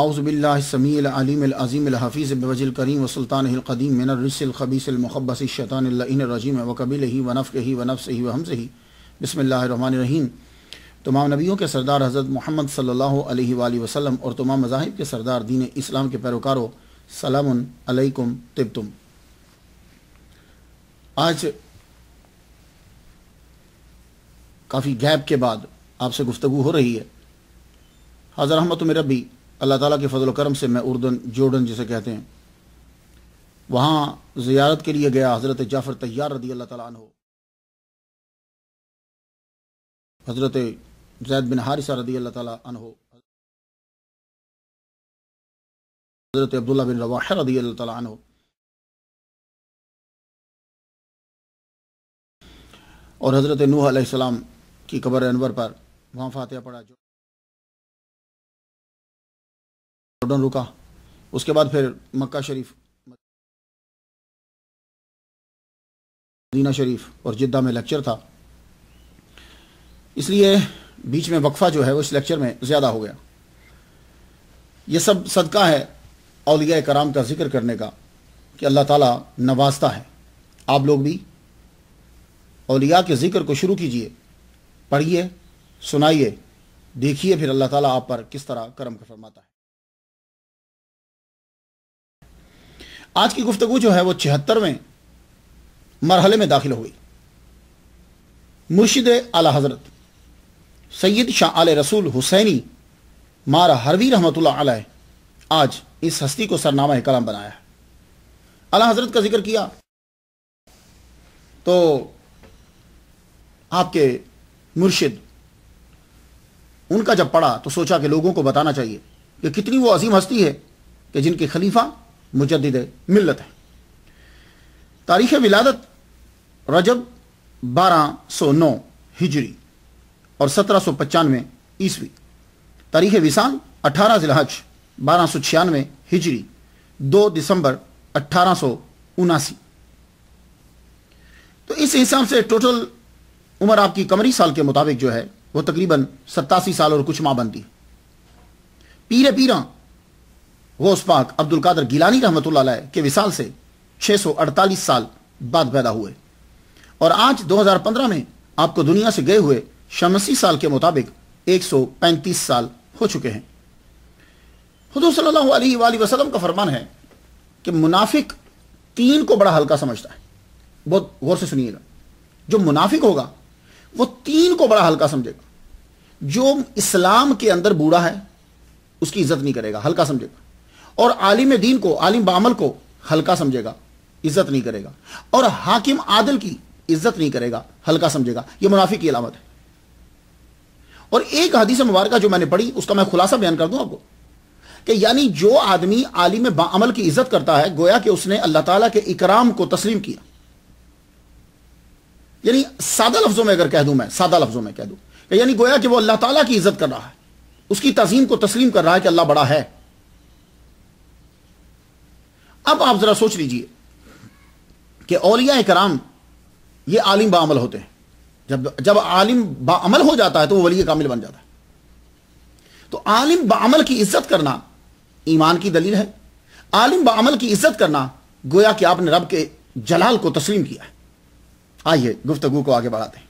आउज़बिल्लासमीलीमज़ीमफ़ीज़ करीम व सुल्तानकदीम मिनरसिलखबीसमखबसशतानरजीम वकबिल ही वनफ़ ही वनफ़ से ही से ही तमाम नबियों के सरदार हज़रत महमद सल्ला वसम और तमाम मज़ाहिब के सरदार दीन इस्लाम के पैरोकारों सलामकुम आज काफ़ी गैप के बाद आपसे गुफ्तु हो रही है हज़र अहमद मेरबी अल्लाह ताला के फजल करम से मैं उर्दन जोर्डन जिसे कहते हैं वहां ज़ियारत के लिए गया हज़रत जाफ़र तैयार रदी अल्लाह तला हज़रत जैद बिन हारिसा रदी अल्लाह तला हज़रत अब्दुल्ला बिन रवाह रदी अल्लाह तला और हज़रत नूह अलैहिस्सलाम की कब्र अनवर पर वहां फातिहा पड़ा जो जॉर्डन रुका उसके बाद फिर मक्का शरीफ मदीना शरीफ और जिद्दा में लेक्चर था इसलिए बीच में वक्फा जो है वो इस लेक्चर में ज़्यादा हो गया ये सब सदका है अलिया कराम का जिक्र करने का कि अल्लाह ताला नवाजता है आप लोग भी अलिया के ज़िक्र को शुरू कीजिए पढ़िए सुनाइए देखिए फिर अल्लाह ताला आप पर किस तरह कर्म फरमाता है आज की गुफ्तु जो है वो छिहत्तरवें मरहले में दाखिल हो गई मुर्शिद आला हजरत सैयद शाह आल रसूल हुसैनी मारा हरवी रहमत आज इस हस्ती को सरनामा कलाम बनाया आला हजरत का जिक्र किया तो आपके मुर्शिद उनका जब पढ़ा तो सोचा कि लोगों को बताना चाहिए कि कितनी वो अजीम हस्ती है कि जिनके खलीफा मुजद मिलत है तारीख़ विलादत रजब बारह सौ नौ हिजरी और सत्रह सौ पचानवे ईस्वी तारीख़ विसाल अठारह जिलहज बारह सौ छियानवे हिजरी दो दिसंबर अट्ठारह सौ उनासी तो इस हिसाब से टोटल उम्र आपकी कमरी साल के मुताबिक जो है वो तकरीबन सत्तासी साल और कुछ माह बनती पीरे पीरा गौस पाक अब्दुल कादर गिलानी रहमत के विशाल से 648 साल बाद पैदा हुए और आज 2015 में आपको दुनिया से गए हुए शमसी साल के मुताबिक 135 साल हो चुके हैं हजूर सल्लल्लाहु वसलम का फरमान है कि मुनाफिक तीन को बड़ा हल्का समझता है बहुत गौर से सुनिएगा जो मुनाफिक होगा वो तीन को बड़ा हल्का समझेगा जो इस्लाम के अंदर बूढ़ा है उसकी इज्जत नहीं करेगा हल्का समझेगा और आलिम दीन को आलिम बामल को हल्का समझेगा इज्जत नहीं करेगा और हाकिम आदल की इज्जत नहीं करेगा हल्का समझेगा यह मुनाफी की अलामत है और एक हदीस मुबारक जो मैंने पढ़ी उसका मैं खुलासा बयान कर दूं आपको कि यानी जो आदमी आलिम बामल की इज्जत करता है गोया कि उसने अल्लाह ताला के इकराम को तस्लीम किया यानी सादा लफ्जों में अगर कह दूं मैं सादा लफ्जों में कह दूं यानी गोया कि वो अल्लाह ताला की इज्जत कर रहा है उसकी तजीम को तस्लीम कर रहा है कि अल्लाह बड़ा है अब आप जरा सोच लीजिए कि औलिया कराम ये आलिम बामल होते हैं जब जब आलिम बामल हो जाता है तो वो वली कामिल बन जाता है तो आलिम बामल की इज्जत करना ईमान की दलील है आलिम बामल की इज्जत करना गोया कि आपने रब के जलाल को तस्लीम किया है आइए गुफ्तगु को आगे बढ़ाते हैं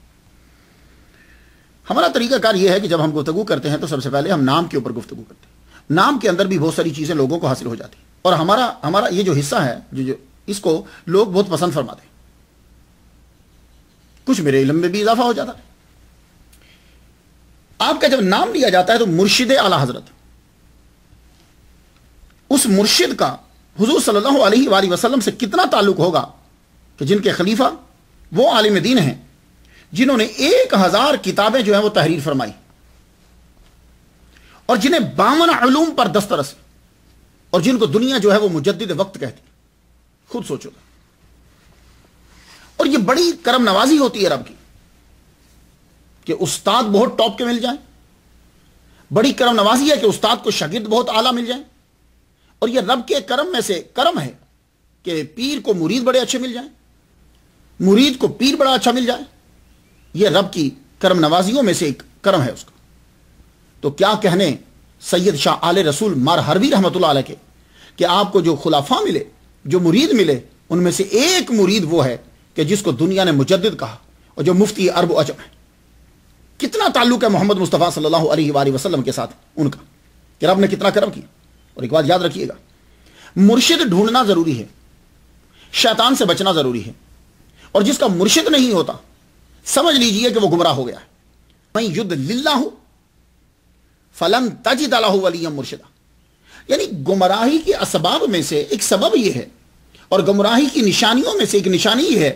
हमारा तरीकाकार यह है कि जब हम गुफ्तगु करते हैं तो सबसे पहले हम नाम के ऊपर गुफ्तगु करते हैं नाम के अंदर भी बहुत सारी चीज़ें लोगों को हासिल हो जाती और हमारा हमारा ये जो हिस्सा है जो जो इसको लोग बहुत पसंद फरमाते कुछ मेरे इलम में भी इजाफा हो जाता है आपका जब नाम लिया जाता है तो मुर्शिद आला हजरत उस मुर्शिद का हुजूर सल्लल्लाहु अलैहि वसल्लम से कितना ताल्लुक होगा कि जिनके खलीफा वो आलिम दीन हैं जिन्होंने एक हजार किताबें जो है वो तहरीर फरमाई और जिन्हें बावन आलूम पर दस्तरस और जिनको दुनिया जो है वो मुजद्द वक्त कहती खुद सोचो और ये बड़ी करम नवाजी होती है रब की कि उस्ताद बहुत टॉप के मिल जाए बड़ी करम नवाजी है कि उस्ताद को शगिर्द बहुत आला मिल जाए और यह रब के करम में से करम है कि पीर को मुरीद बड़े अच्छे मिल जाए मुरीद को पीर बड़ा अच्छा मिल जाए यह रब की करम नवाजियों में से एक करम है उसका तो क्या कहने सैयद शाह आले रसूल मार हरवी रहमत के कि आपको जो खुलाफा मिले जो मुरीद मिले उनमें से एक मुरीद वो है कि जिसको दुनिया ने मुजद कहा और जो मुफ्ती अरब अजम है कितना ताल्लुक है मोहम्मद मुस्तफ़ा सल्लल्लाहु अलैहि वसल्लम के साथ उनका कि रब ने कितना कर्म किया और एक बात याद रखिएगा मुर्शिद ढूंढना ज़रूरी है शैतान से बचना ज़रूरी है और जिसका मुर्शिद नहीं होता समझ लीजिए कि वो गुमराह हो गया है मैं युद्ध लिल्ला हूं फलन तजी तला वलियम मुर्शिदा यानी गुमराही के असबाब में से एक सबब यह है और गुमराही की निशानियों में से एक निशानी यह है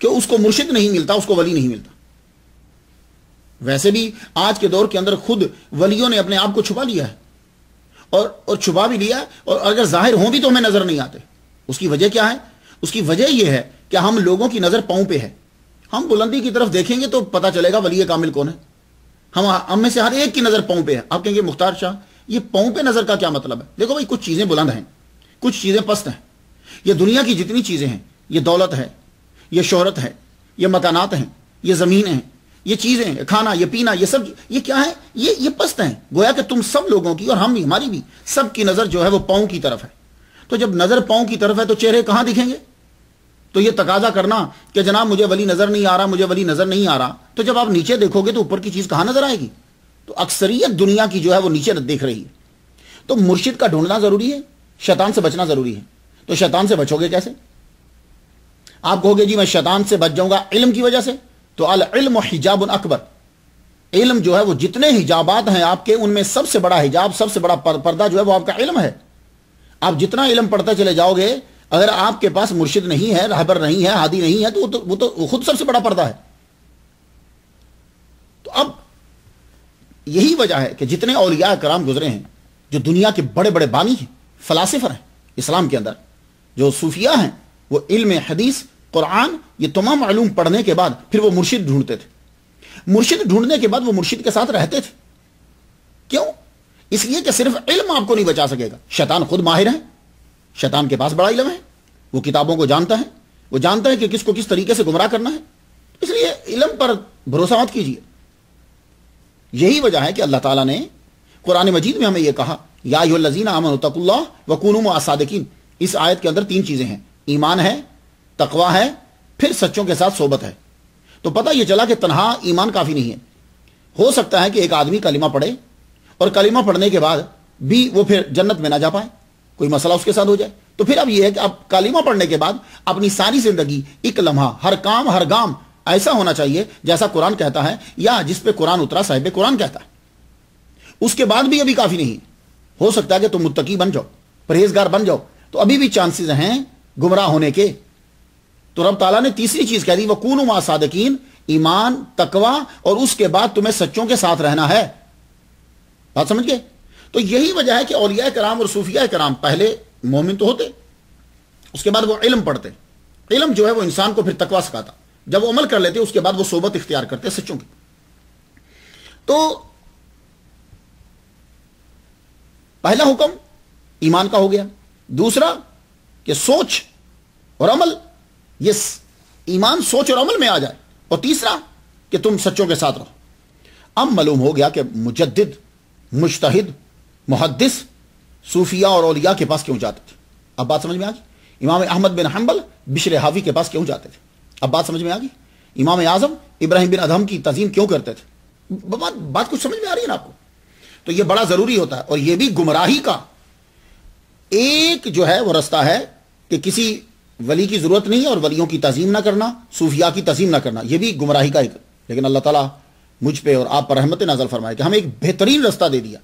कि उसको मुर्शिद नहीं मिलता उसको वली नहीं मिलता वैसे भी आज के दौर के अंदर खुद वलियों ने अपने आप को छुपा लिया है और और छुपा भी लिया और अगर जाहिर हो भी तो हमें नजर नहीं आते उसकी वजह क्या है उसकी वजह यह है कि हम लोगों की नजर पाऊं पे है हम बुलंदी की तरफ देखेंगे तो पता चलेगा वली कामिल कौन है हम हम में से हर एक की नजर पाऊं पे है आप कहेंगे मुख्तार शाह ये पाँव पे नजर का क्या मतलब है देखो भाई कुछ चीजें बुलंद हैं कुछ चीजें पस्त हैं ये दुनिया की जितनी चीजें हैं ये दौलत है ये शोहरत है ये मकानात हैं ये जमीन है ये चीजें खाना ये पीना ये सब ये क्या है ये ये पस्त हैं गोया कि तुम सब लोगों की और हम भी हमारी भी सबकी नजर जो है वो पाओ की तरफ है तो जब नजर पाओ की तरफ है तो चेहरे कहां दिखेंगे तो ये तकाजा करना कि जनाब मुझे वली नजर नहीं आ रहा मुझे वली नजर नहीं आ रहा तो जब आप नीचे देखोगे तो ऊपर की चीज कहां नजर आएगी तो अक्सरियत दुनिया की जो है वो नीचे देख रही है तो मुर्शिद का ढूंढना जरूरी है शैतान से बचना जरूरी है तो शैतान से बचोगे कैसे आप कहोगे जी मैं शैतान से बच जाऊंगा इल्म की वजह से तो अल इल्म हिजाब अकबर इल्म जो है वो जितने हिजाबात हैं आपके उनमें सबसे बड़ा हिजाब सबसे बड़ा पर, पर्दा जो है वो आपका इल्म है आप जितना इल्म पढ़ते चले जाओगे अगर आपके पास मुर्शिद नहीं है रहबर नहीं है हादी नहीं है तो वो तो वो तो खुद सबसे बड़ा पर्दा है तो अब यही वजह है कि जितने औलिया कराम गुजरे हैं जो दुनिया के बड़े बड़े बानी हैं फलासफर हैं इस्लाम के अंदर जो सूफिया हैं वो इल्म हदीस कुरान ये तमाम आलूम पढ़ने के बाद फिर वो मुर्शिद ढूंढते थे मुर्शिद ढूंढने के बाद वो मुर्शिद के साथ रहते थे क्यों इसलिए कि सिर्फ इल्म आपको नहीं बचा सकेगा शैतान खुद माहिर है शैतान के पास बड़ा इलम है वो किताबों को जानता है वो जानता है कि किसको किस तरीके से गुमराह करना है इसलिए इलम पर भरोसा मत कीजिए यही वजह है कि अल्लाह ताला ने कुरान मजीद में हमें यह कहा या लजीन अमन तकुल्ला वकून असादकिन इस आयत के अंदर तीन चीज़ें हैं ईमान है तकवा है फिर सच्चों के साथ सोबत है तो पता यह चला कि तनहा ईमान काफ़ी नहीं है हो सकता है कि एक आदमी कलिमा पढ़े और कलिमा पढ़ने के बाद भी वो फिर जन्नत में ना जा पाए कोई मसला उसके साथ हो जाए तो फिर अब यह है कि आप कलिमा पढ़ने के बाद अपनी सारी जिंदगी एक लम्हा हर काम हर गाम ऐसा होना चाहिए जैसा कुरान कहता है या जिस पे कुरान उतरा साहिब कुरान कहता है उसके बाद भी अभी काफी नहीं हो सकता है कि तुम मुत्तकी बन जाओ परहेजगार बन जाओ तो अभी भी चांसेस हैं गुमराह होने के तो रब ताला ने तीसरी चीज कह दी वह कून मा सादकीन ईमान तकवा और उसके बाद तुम्हें सच्चों के साथ रहना है बात समझ गए तो यही वजह है कि औलिया कराम और सूफिया कराम पहले मोमिन तो होते उसके बाद वो इलम पढ़ते इलम जो है वो इंसान को फिर तकवा सिखाता जब वो अमल कर लेते उसके बाद वो सोबत इख्तियार करते सच्चों की तो पहला हुक्म ईमान का हो गया दूसरा कि सोच और अमल ये ईमान सोच और अमल में आ जाए और तीसरा कि तुम सच्चों के साथ रहो अब मालूम हो गया कि मुजद्द मुश्तिद मुहदस सूफिया और औलिया के पास क्यों जाते थे अब बात समझ में आ गई इमाम अहमद बिन हम्बल बिशर हावी के पास क्यों जाते थे अब बात समझ में आ गई इमाम आजम इब्राहिम बिन अधम की तजीम क्यों करते थे बात बात कुछ समझ में आ रही है ना आपको तो ये बड़ा ज़रूरी होता है और ये भी गुमराही का एक जो है वो रास्ता है कि किसी वली की ज़रूरत नहीं है और वलियों की तजीम ना करना सूफिया की तजीम ना करना ये भी गुमराही का एक लेकिन अल्लाह ताला मुझ पे और आप पर रहमत नजर फरमाए कि हमें एक बेहतरीन रास्ता दे दिया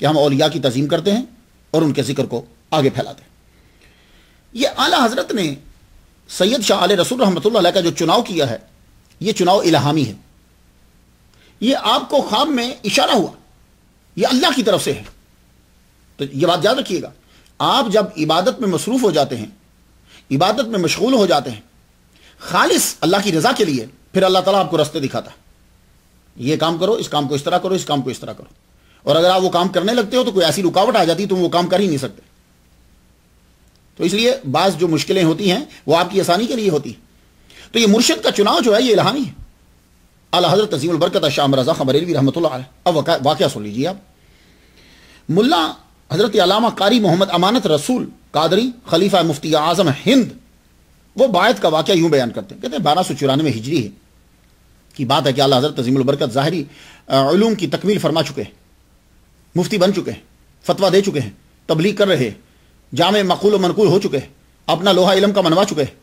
कि हम औलिया की तजीम करते हैं और उनके जिक्र को आगे फैलाते हैं ये आला हजरत ने सैयद शाह आल रसूल रहमत का जो चुनाव किया है ये चुनाव इलाहामी है ये आपको ख्वाब में इशारा हुआ ये अल्लाह की तरफ से है तो ये बात याद रखिएगा आप जब इबादत में मसरूफ़ हो जाते हैं इबादत में मशगूल हो जाते हैं खालिस अल्लाह की रजा के लिए फिर अल्लाह तला आपको रस्ते दिखाता है ये काम करो इस काम को इस तरह करो इस काम को इस तरह करो और अगर आप वो काम करने लगते हो तो कोई ऐसी रुकावट आ जाती है तुम तो वो काम कर ही नहीं सकते तो इसलिए बाज जो मुश्किलें होती हैं वो आपकी आसानी के लिए होती तो ये मुर्शद का चुनाव जो है ये इलाहानी है अला हजरत तजीम बरकत शाम रजा खबरेलवी रहमत अब वाक़ सुन लीजिए आप मुला हजरत अलामा कारी मोहम्मद अमानत रसूल कादरी खलीफा मुफ्ती आजम हिंद वो बायत का वाक्य यूं बयान करते हैं कहते हैं बारह सौ चौरानवे हिजरी है की बात है कि अला हजरत तजीम बरकत ज़ाहरी की तकमील फरमा चुके हैं मुफ्ती बन चुके हैं फतवा दे चुके हैं तबलीग कर रहे हैं जाम मकूल व मनकूल हो चुके अपना लोहा इलम का मनवा चुके हैं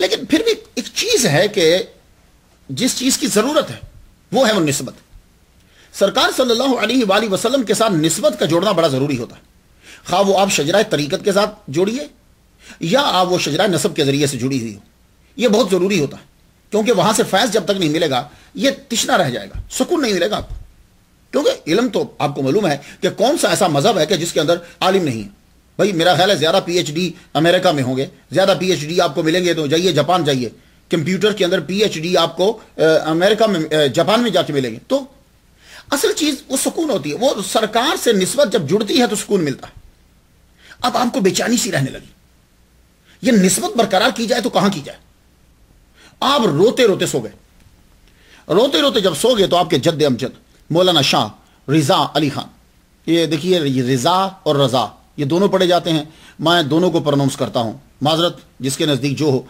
लेकिन फिर भी एक चीज़ है कि जिस चीज़ की ज़रूरत है वो है वो नस्बत सरकार सल्लल्लाहु अलैहि वसल्लम के साथ नस्बत का जोड़ना बड़ा ज़रूरी होता है खा वो आप शजरा तरीक़त के साथ जोड़िए या आप वो शजराए नसब के ज़रिए से जुड़ी हुई हो ये बहुत ज़रूरी होता है क्योंकि वहां से फैज़ जब तक नहीं मिलेगा ये तिशना रह जाएगा सुकून नहीं मिलेगा आपको क्योंकि इलम तो आपको मालूम है कि कौन सा ऐसा मज़हब है कि जिसके अंदर आलिम नहीं है भाई मेरा ख्याल है ज़्यादा पीएचडी अमेरिका में होंगे ज़्यादा पीएचडी आपको मिलेंगे तो जाइए जापान जाइए कंप्यूटर के अंदर पीएचडी आपको अमेरिका में जापान में जाके मिलेंगे तो असल चीज़ वो सुकून होती है वो सरकार से नस्बत जब जुड़ती है तो सुकून मिलता है अब आपको बेचैनी सी रहने लगी ये नस्बत बरकरार की जाए तो कहां की जाए आप रोते रोते सो गए रोते रोते जब सो गए तो आपके जद्द अमजद मौलाना शाह रिजा अली खान ये देखिए रिजा और रजा ये दोनों पढ़े जाते हैं मैं दोनों को प्रोनाउंस करता हूं माजरत जिसके नज़दीक जो हो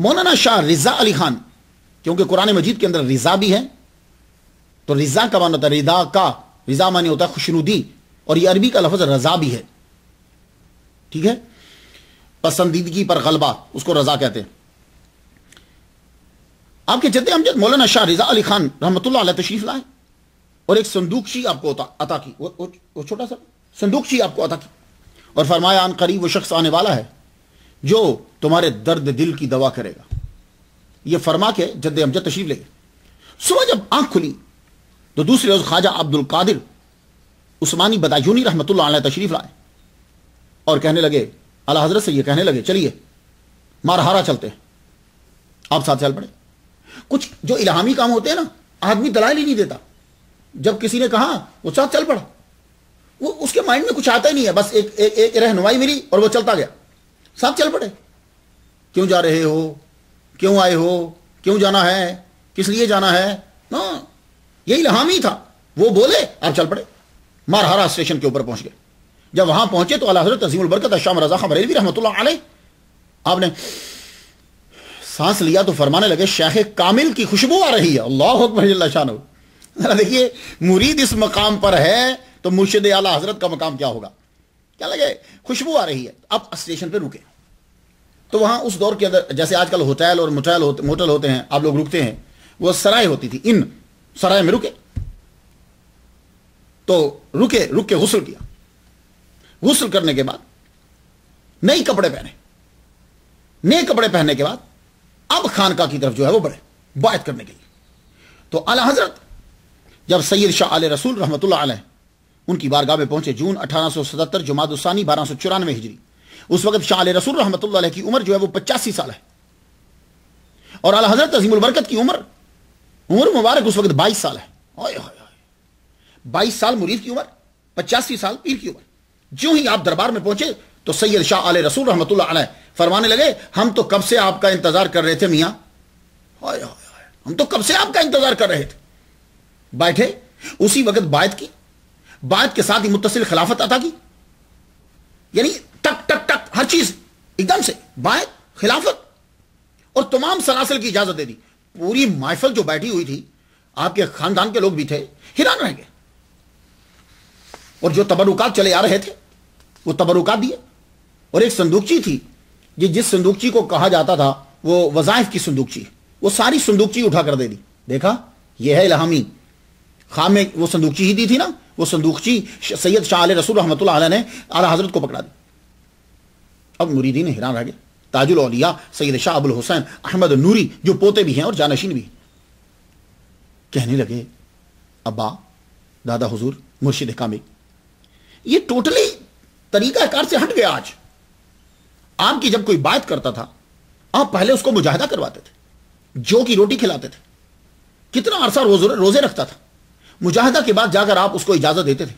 मौलाना शाह रिजा अली खान क्योंकि कुरान मजीद के अंदर रिजा भी है तो रिजा का मान होता है रिदा का रिजा माने होता है खुशनुदी और ये अरबी का लफज रजा भी है ठीक है पसंदीदगी पर गलबा उसको रजा कहते हैं आपके जद्दे अमजद मौलाना शाह रिजा अली खान रहमत तशरीफ लाए और एक संदूक आपको अता की वो, वो, वो छोटा सा संदूकशी आपको अता की और फरमाया आन करीब वो शख्स आने वाला है जो तुम्हारे दर्द दिल की दवा करेगा ये फरमा के जद अमजद तशीफ ले सुबह जब आंख खुली तो दूसरे रोज ख्वाजा अब्दुल कादिर उस्मानी बदायूनी रहमत तशरीफ लाए और कहने लगे अला हजरत से ये कहने लगे चलिए मारहारा चलते हैं आप साथ चल पड़े कुछ जो इलाहामी काम होते हैं ना आदमी दलाल ही नहीं देता जब किसी ने कहा वो साथ चल पड़ा वो उसके माइंड में कुछ आता ही नहीं है बस एक एक, एक रहनुमाई मिली और वो चलता गया साथ चल पड़े क्यों जा रहे हो क्यों आए हो क्यों जाना है किस लिए जाना है ना हाँ, यही लहाम ही था वो बोले आप चल पड़े मारहारा स्टेशन के ऊपर पहुंच गए जब वहां पहुंचे तो अला हजरत तजीम बरकत शाम रजा खबरेलवी रहमत आपने सांस लिया तो फरमाने लगे शेख कामिल की खुशबू आ रही है अल्लाह देखिए मुरीद इस मकाम पर है तो मुर्शिद आला हजरत का मकाम क्या होगा क्या लगे खुशबू आ रही है अब स्टेशन पर रुके तो वहां उस दौर के अंदर जैसे आजकल होटल और मोटल होते मोटल होते हैं आप लोग रुकते हैं वो सराय होती थी इन सराय में रुके तो रुके रुक के गुसल किया गुसल करने के बाद नए कपड़े पहने नए कपड़े पहनने के बाद अब खानका की तरफ जो है वो बढ़े बात करने के लिए तो आला हजरत जब सैयद शाह आल रसूल रहमत उनकी बारगाह में पहुंचे जून अठारह सौ सतहत्तर जुमादुसानी बारह सौ चौरानवे हिजरी उस वक्त शाह रसूल रहमत की उम्र जो है वो पचासी साल है और अला हजरत अजीमुल बरकत की उम्र उम्र मुबारक उस वक्त बाईस साल है बाईस साल मुरीद की उम्र पचासी साल पीर की उम्र जो ही आप दरबार में पहुंचे तो सैयद शाह आल रसूल रहमत फरमाने लगे हम तो कब से आपका इंतजार कर रहे थे मियाँ हम तो कब से आपका इंतजार कर रहे थे बैठे उसी वक्त बात की बात के साथ ही मुतसिल खिलाफत अदा की यानी टक टक टक हर चीज एकदम से बाय खिलाफत और तमाम सनासल की इजाजत दे दी पूरी माइफल जो बैठी हुई थी आपके खानदान के लोग भी थे हैरान रह गए और जो तबरुकात चले आ रहे थे वो तबरुकात दिए और एक संदूकची थी ये जिस संदूकची को कहा जाता था वो वजायफ की संदूकची वो सारी संदूकची उठा कर दे दी देखा यह है इलाहामी खामे वो संदूकची ही दी थी ना वो संदूकची सैयद शाह आल रसूल रहमत ने आला हजरत को पकड़ा दी अब मुरीदी ने हैरान रह गए ताजुल औलिया सैयद शाह अबुल हुसैन अहमद नूरी जो पोते भी हैं और जानशीन भी कहने लगे अब्बा दादा हजूर मुर्शिद कामिल ये टोटली तरीकाकार से हट गया आज आपकी जब कोई बात करता था आप पहले उसको मुजाहिदा करवाते थे जो की रोटी खिलाते थे कितना अरसा रोजे रखता था मुजाहदा के बाद जाकर आप उसको इजाजत देते थे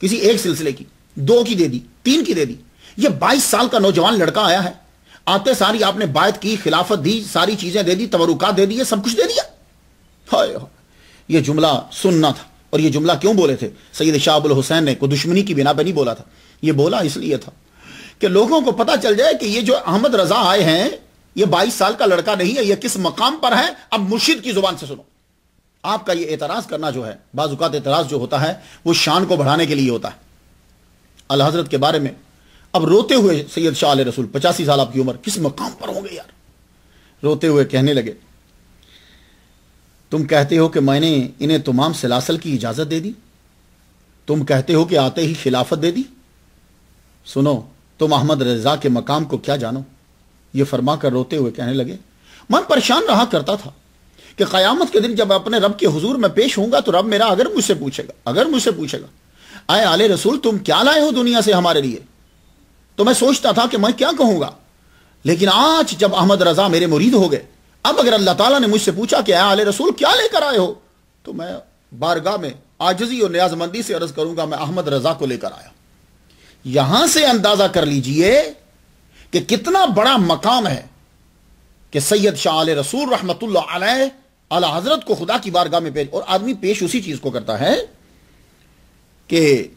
किसी एक सिलसिले की दो की दे दी तीन की दे दी ये बाईस साल का नौजवान लड़का आया है आते सारी आपने बायत की खिलाफत दी सारी चीजें दे दी तवरुका दे दी सब कुछ दे दिया ये जुमला सुनना था और ये जुमला क्यों बोले थे सैयद शाहबुल हुसैन ने को दुश्मनी की बिना पर नहीं बोला था ये बोला इसलिए था कि लोगों को पता चल जाए कि ये जो अहमद रजा आए हैं ये 22 साल का लड़का नहीं है ये किस मकाम पर है अब मुर्शिद की जुबान से सुनो आपका ये एतराज करना जो है बाजुकात एतराज जो होता है वो शान को बढ़ाने के लिए होता है अल हजरत के बारे में अब रोते हुए सैयद शाह रसूल पचासी साल आपकी उम्र किस मकाम पर होंगे यार रोते हुए कहने लगे तुम कहते हो कि मैंने इन्हें तमाम सिलासल की इजाजत दे दी तुम कहते हो कि आते ही खिलाफत दे दी सुनो तुम अहमद रजा के मकाम को क्या जानो ये फरमा कर रोते हुए कहने लगे मैं परेशान रहा करता था कि क़यामत के दिन जब अपने रब के हजूर में पेश होऊंगा तो रब मेरा अगर मुझसे पूछेगा अगर मुझसे पूछेगा आए आले रसूल तुम क्या लाए हो दुनिया से हमारे लिए तो मैं सोचता था कि मैं क्या कहूंगा लेकिन आज जब अहमद रजा मेरे मुरीद हो गए अब अगर अल्लाह ताला ने मुझसे पूछा कि आले रसूल क्या लेकर आए हो तो मैं बारगाह में आजजी और न्याजमंदी से अर्ज करूंगा मैं अहमद रजा को लेकर आया यहां से अंदाजा कर लीजिए कि कितना बड़ा मकाम है कि सैयद शाह आले रसूल रहमतुल्लाह आला हजरत को खुदा की बारगाह में पेश और आदमी पेश उसी चीज को करता है कि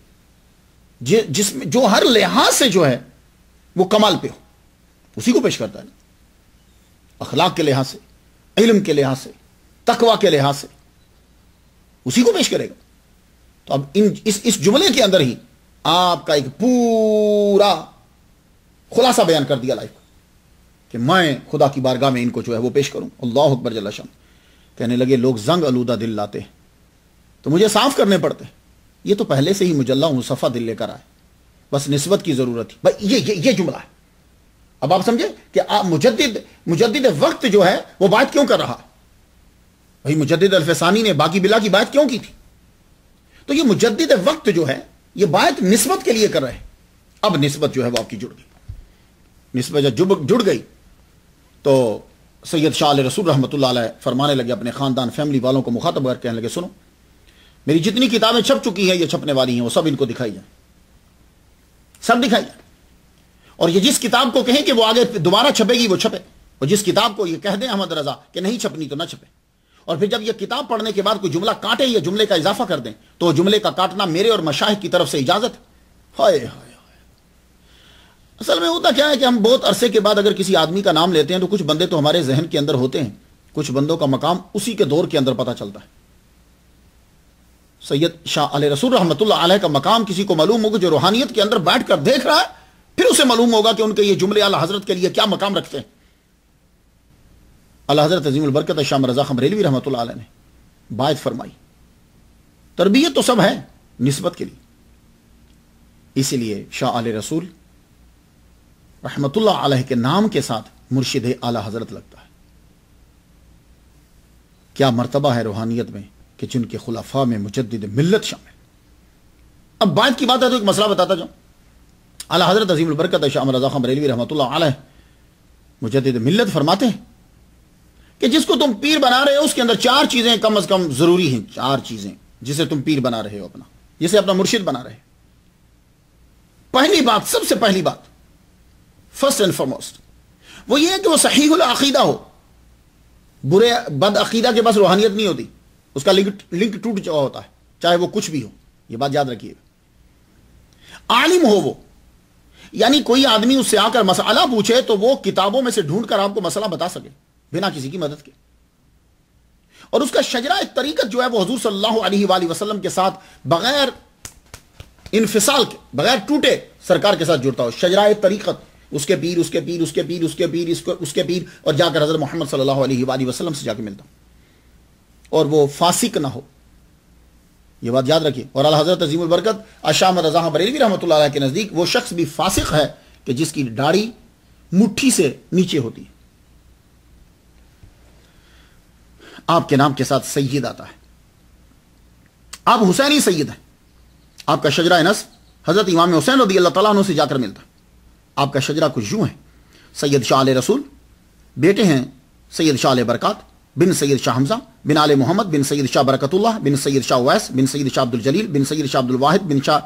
जिसमें जो हर लिहाज से जो है वो कमाल पे हो उसी को पेश करता है अखलाक के लिहाज से इलम के लिहाज से तकवा के लिहाज से उसी को पेश करेगा तो अब इन इस इस जुमले के अंदर ही आपका एक पूरा खुलासा बयान कर दिया लाइफ का कि मैं खुदा की बारगाह में इनको जो है वो पेश करूं अल्लाह अकबर जल्ला शाह कहने लगे लोग जंग आलूदा दिल लाते तो मुझे साफ करने पड़ते ये तो पहले से ही मुजल्ला मुसफ़ा दिल लेकर आए बस नस्बत की ज़रूरत थी भाई ये ये ये जुमला है अब आप समझे कि आप मुजद मुजद वक्त जो है वो बात क्यों कर रहा भाई मुजद अल्फसानी ने बाकी बिला की बात क्यों की थी तो ये मुजद वक्त जो है ये बात नस्बत के लिए कर रहे हैं अब नस्बत जो है वो आपकी जुड़ गई नस्बत जब जुड़ गई तो सैयद शाह रसूल रहमत फरमाने लगे अपने ख़ानदान फैमिली वालों को मुखातब कर कहने लगे सुनो मेरी जितनी किताबें छप चुकी हैं यह छपने वाली हैं वो सब इनको दिखाई जाए सब दिखाई जाए और ये जिस किताब को कहें कि वो आगे दोबारा छपेगी वो छपे और जिस किताब को ये कह दें अहमद रजा कि नहीं छपनी तो ना छपे और फिर जब यह किताब पढ़ने के बाद कोई जुमला काटे या जुमले का इजाफा कर दें तो जुमले का काटना मेरे और मशाह की तरफ से इजाजत हाय हाय असल में होता क्या है कि हम बहुत अरसे के बाद अगर किसी आदमी का नाम लेते हैं तो कुछ बंदे तो हमारे जहन के अंदर होते हैं कुछ बंदों का मकाम उसी के दौर के अंदर पता चलता है सैयद शाह अल रसूल रहमतुल्लाह का मकाम किसी को मालूम होगा जो रूहानियत के अंदर बैठ कर देख रहा है फिर उसे मालूम होगा कि उनके ये जुमले अला हजरत के लिए क्या मकाम रखते हैं अला हजरत अजीम बरकत शाम रजा खमरेलवी रहमत ने बात फरमाई तरबियत तो सब है नस्बत के लिए इसीलिए शाह आल रसूल रहमतुल्लाह के नाम के साथ मुर्शिद आला हजरत लगता है क्या मर्तबा है रूहानियत में कि जिनके खुलाफा में मुजद मिलत शामिल अब बात की बात है तो एक मसला बताता जाऊं अला हजरत अजीम बरकत शाम रजा खान बरेलवी रहमत मुजद मिलत फरमाते हैं कि जिसको तुम पीर बना रहे हो उसके अंदर चार चीजें कम अज कम जरूरी हैं चार चीजें जिसे तुम पीर बना रहे हो अपना जिसे अपना मुर्शिद बना रहे पहली बात सबसे पहली बात फर्स्ट एंड फॉरमोस्ट वो ये है कि वो सही अकीदा हो बुरे बद अकीदा के पास रूहानियत नहीं होती उसका लिंक लिंक टूट चुका होता है चाहे वो कुछ भी हो ये बात याद रखिए आलिम हो वो यानी कोई आदमी उससे आकर मसाला पूछे तो वो किताबों में से ढूंढ कर आपको मसला बता सके बिना किसी की मदद के और उसका शजरा तरीकत जो है वो हजूर सल्लल्लाहु अलैहि वसल्लम के साथ बगैर इनफिसाल के बगैर टूटे सरकार के साथ जुड़ता हो शजरा तरीकत उसके पीर उसके पीर उसके पीर उसके पीर इसको उसके पीर और जाकर हजरत मोहम्मद सल्लल्लाहु वसलम से जाकर मिलता और वो फासिक ना हो ये बात याद रखिए और अल हजरत अजीम बरकत अशाम रजा बरेलवी रहमत के नज़दीक वो शख्स भी फासिक है कि जिसकी दाढ़ी मुट्ठी से नीचे होती है आपके नाम के साथ सैयद आता है आप हुसैन ही सैयद हैं आपका शजरा नस हजरत इमाम हुसैन रदी अल्लाह तला से जाकर मिलता आपका शजरा कुछ यूं है सैयद शाह रसूल बेटे हैं सैयद शाह बरक़ात बिन सैयद शाह हमजा बिन आल मोहम्मद बिन सैयद शाह बरकतुल्ला बिन सैयद शाह वैस बिन सैयद शाह अब्दुल जलील बिन सैयद शाह अब्दुल वाहिद बिन शाह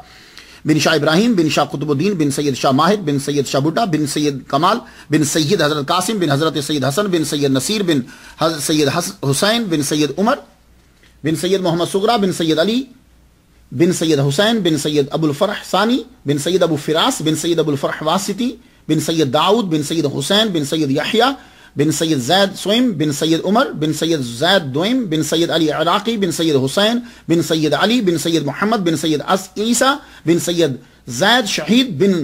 बिन शाह इब्राहिम बिन शाह कुतुबुद्दीन बिन सैयद शाह माहिद बिन सैयद शाह बुड्डा बिन सैयद कमाल बिन सैयद हजरत कासिम बिन हजरत सैयद हसन बिन सैयद नसीर बिन सैयद हुसैन बिन सैयद उमर बिन सैयद मोहम्मद सुगरा बिन सैयद अली बिन सैयद हुसैन बिन सैयद अबुल फरह सानी बिन सैयद अबू फिरास बिन सैयद अबुल फरह वासिती बिन सैयद दाऊद बिन सैयद हुसैन बिन सैयद याहिया बिन सैयद जैद सोइम बिन सैयद उमर बिन सैयद जैद दोइम बिन सैयद अली अराकी बिन सैयद हुसैन बिन सैयद अली बिन सैयद मोहम्मद बिन सैयद अस ईसा बिन सैयद जैद शहीद बिन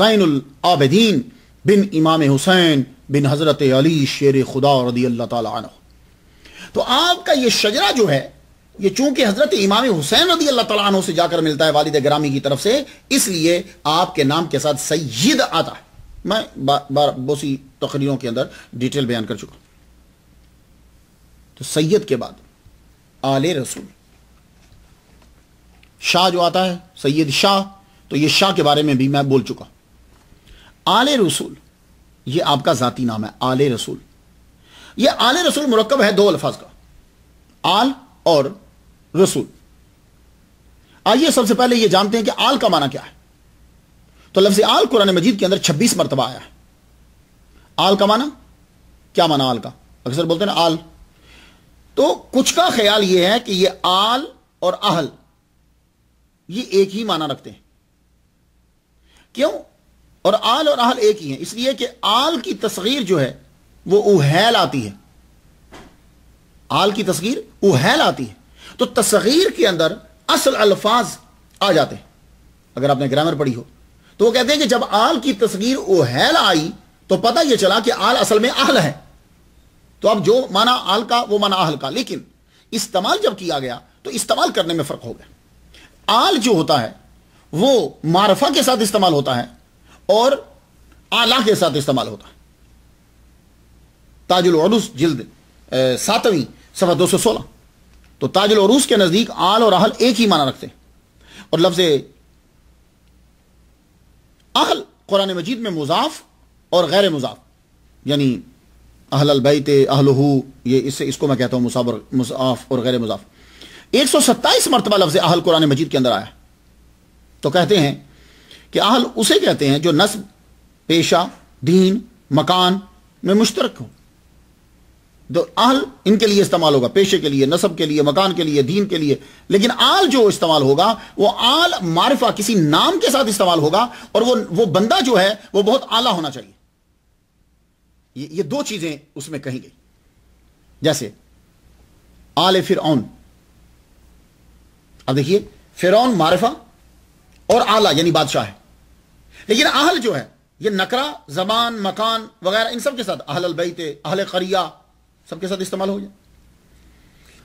जैनुल आबदीन बिन इमाम हुसैन बिन हज़रत अली शेर खुदा रदी अल्लाह तन तो आपका ये शजरा जो है ये चूंकि हजरत इमाम हुसैन रदी अल्लाह तला से जाकर मिलता है वालिद ग्रामी की तरफ से इसलिए आपके नाम के साथ सैयद आता है मैं बोसी तकरीरों के अंदर डिटेल बयान कर चुका तो सैयद के बाद आले रसूल शाह जो आता है सैयद शाह तो ये शाह के बारे में भी मैं बोल चुका आले रसूल ये आपका जाति नाम है आले रसूल ये आले रसूल मुरकब है दो अल्फाज का आल और रसूल आइए सबसे पहले यह जानते हैं कि आल का माना क्या है तो लफ्ज आल कुरान मजीद के अंदर 26 मरतबा आया है आल का माना क्या माना आल का अक्सर बोलते ना आल तो कुछ का ख्याल यह है कि यह आल और आहल ये एक ही माना रखते हैं क्यों और आल और आहल एक ही है इसलिए कि आल की तस्वीर जो है वो उहैल आती है आल की तस्वीर उहैल आती है तो तस्गीर के अंदर असल अल्फाज आ जाते हैं अगर आपने ग्रामर पढ़ी हो तो वो कहते हैं कि जब आल की तस्गीर ओहैल आई तो पता यह चला कि आल असल में आहल है तो अब जो माना आल का वो माना आहल का लेकिन इस्तेमाल जब किया गया तो इस्तेमाल करने में फर्क हो गया आल जो होता है वो मारफा के साथ इस्तेमाल होता है और आला के साथ इस्तेमाल होता है ताजुल जिल्द सातवीं सफा दो सौ सोलह तो ताजुल उरूस के नजदीक आल और अहल एक ही माना रखते हैं और लफ्ज अहल कुरान मजीद में मुजाफ और गैर मुजाफ यानी अहल अलबैत अहलहू ये इससे इसको मैं कहता हूं मुसाफर मुसाफ और गैर मुजाफ एक सौ सत्ताईस मरतबा लफ्ज अहल कुरान मजीद के अंदर आया तो कहते हैं कि अहल उसे कहते हैं जो नस्ब पेशा दीन मकान में मुश्तरक हो तो आल इनके लिए इस्तेमाल होगा पेशे के लिए नसब के लिए मकान के लिए दीन के लिए लेकिन आल जो इस्तेमाल होगा वो आल मारिफा किसी नाम के साथ इस्तेमाल होगा और वो वो बंदा जो है वो बहुत आला होना चाहिए ये ये दो चीजें उसमें कही गई जैसे आल फिर अब देखिए फिर मारिफा और आला यानी बादशाह है लेकिन आहल जो है ये नकरा जबान मकान वगैरह इन सब के साथ अहल अलबैत अहल करिया सबके साथ इस्तेमाल हो जाए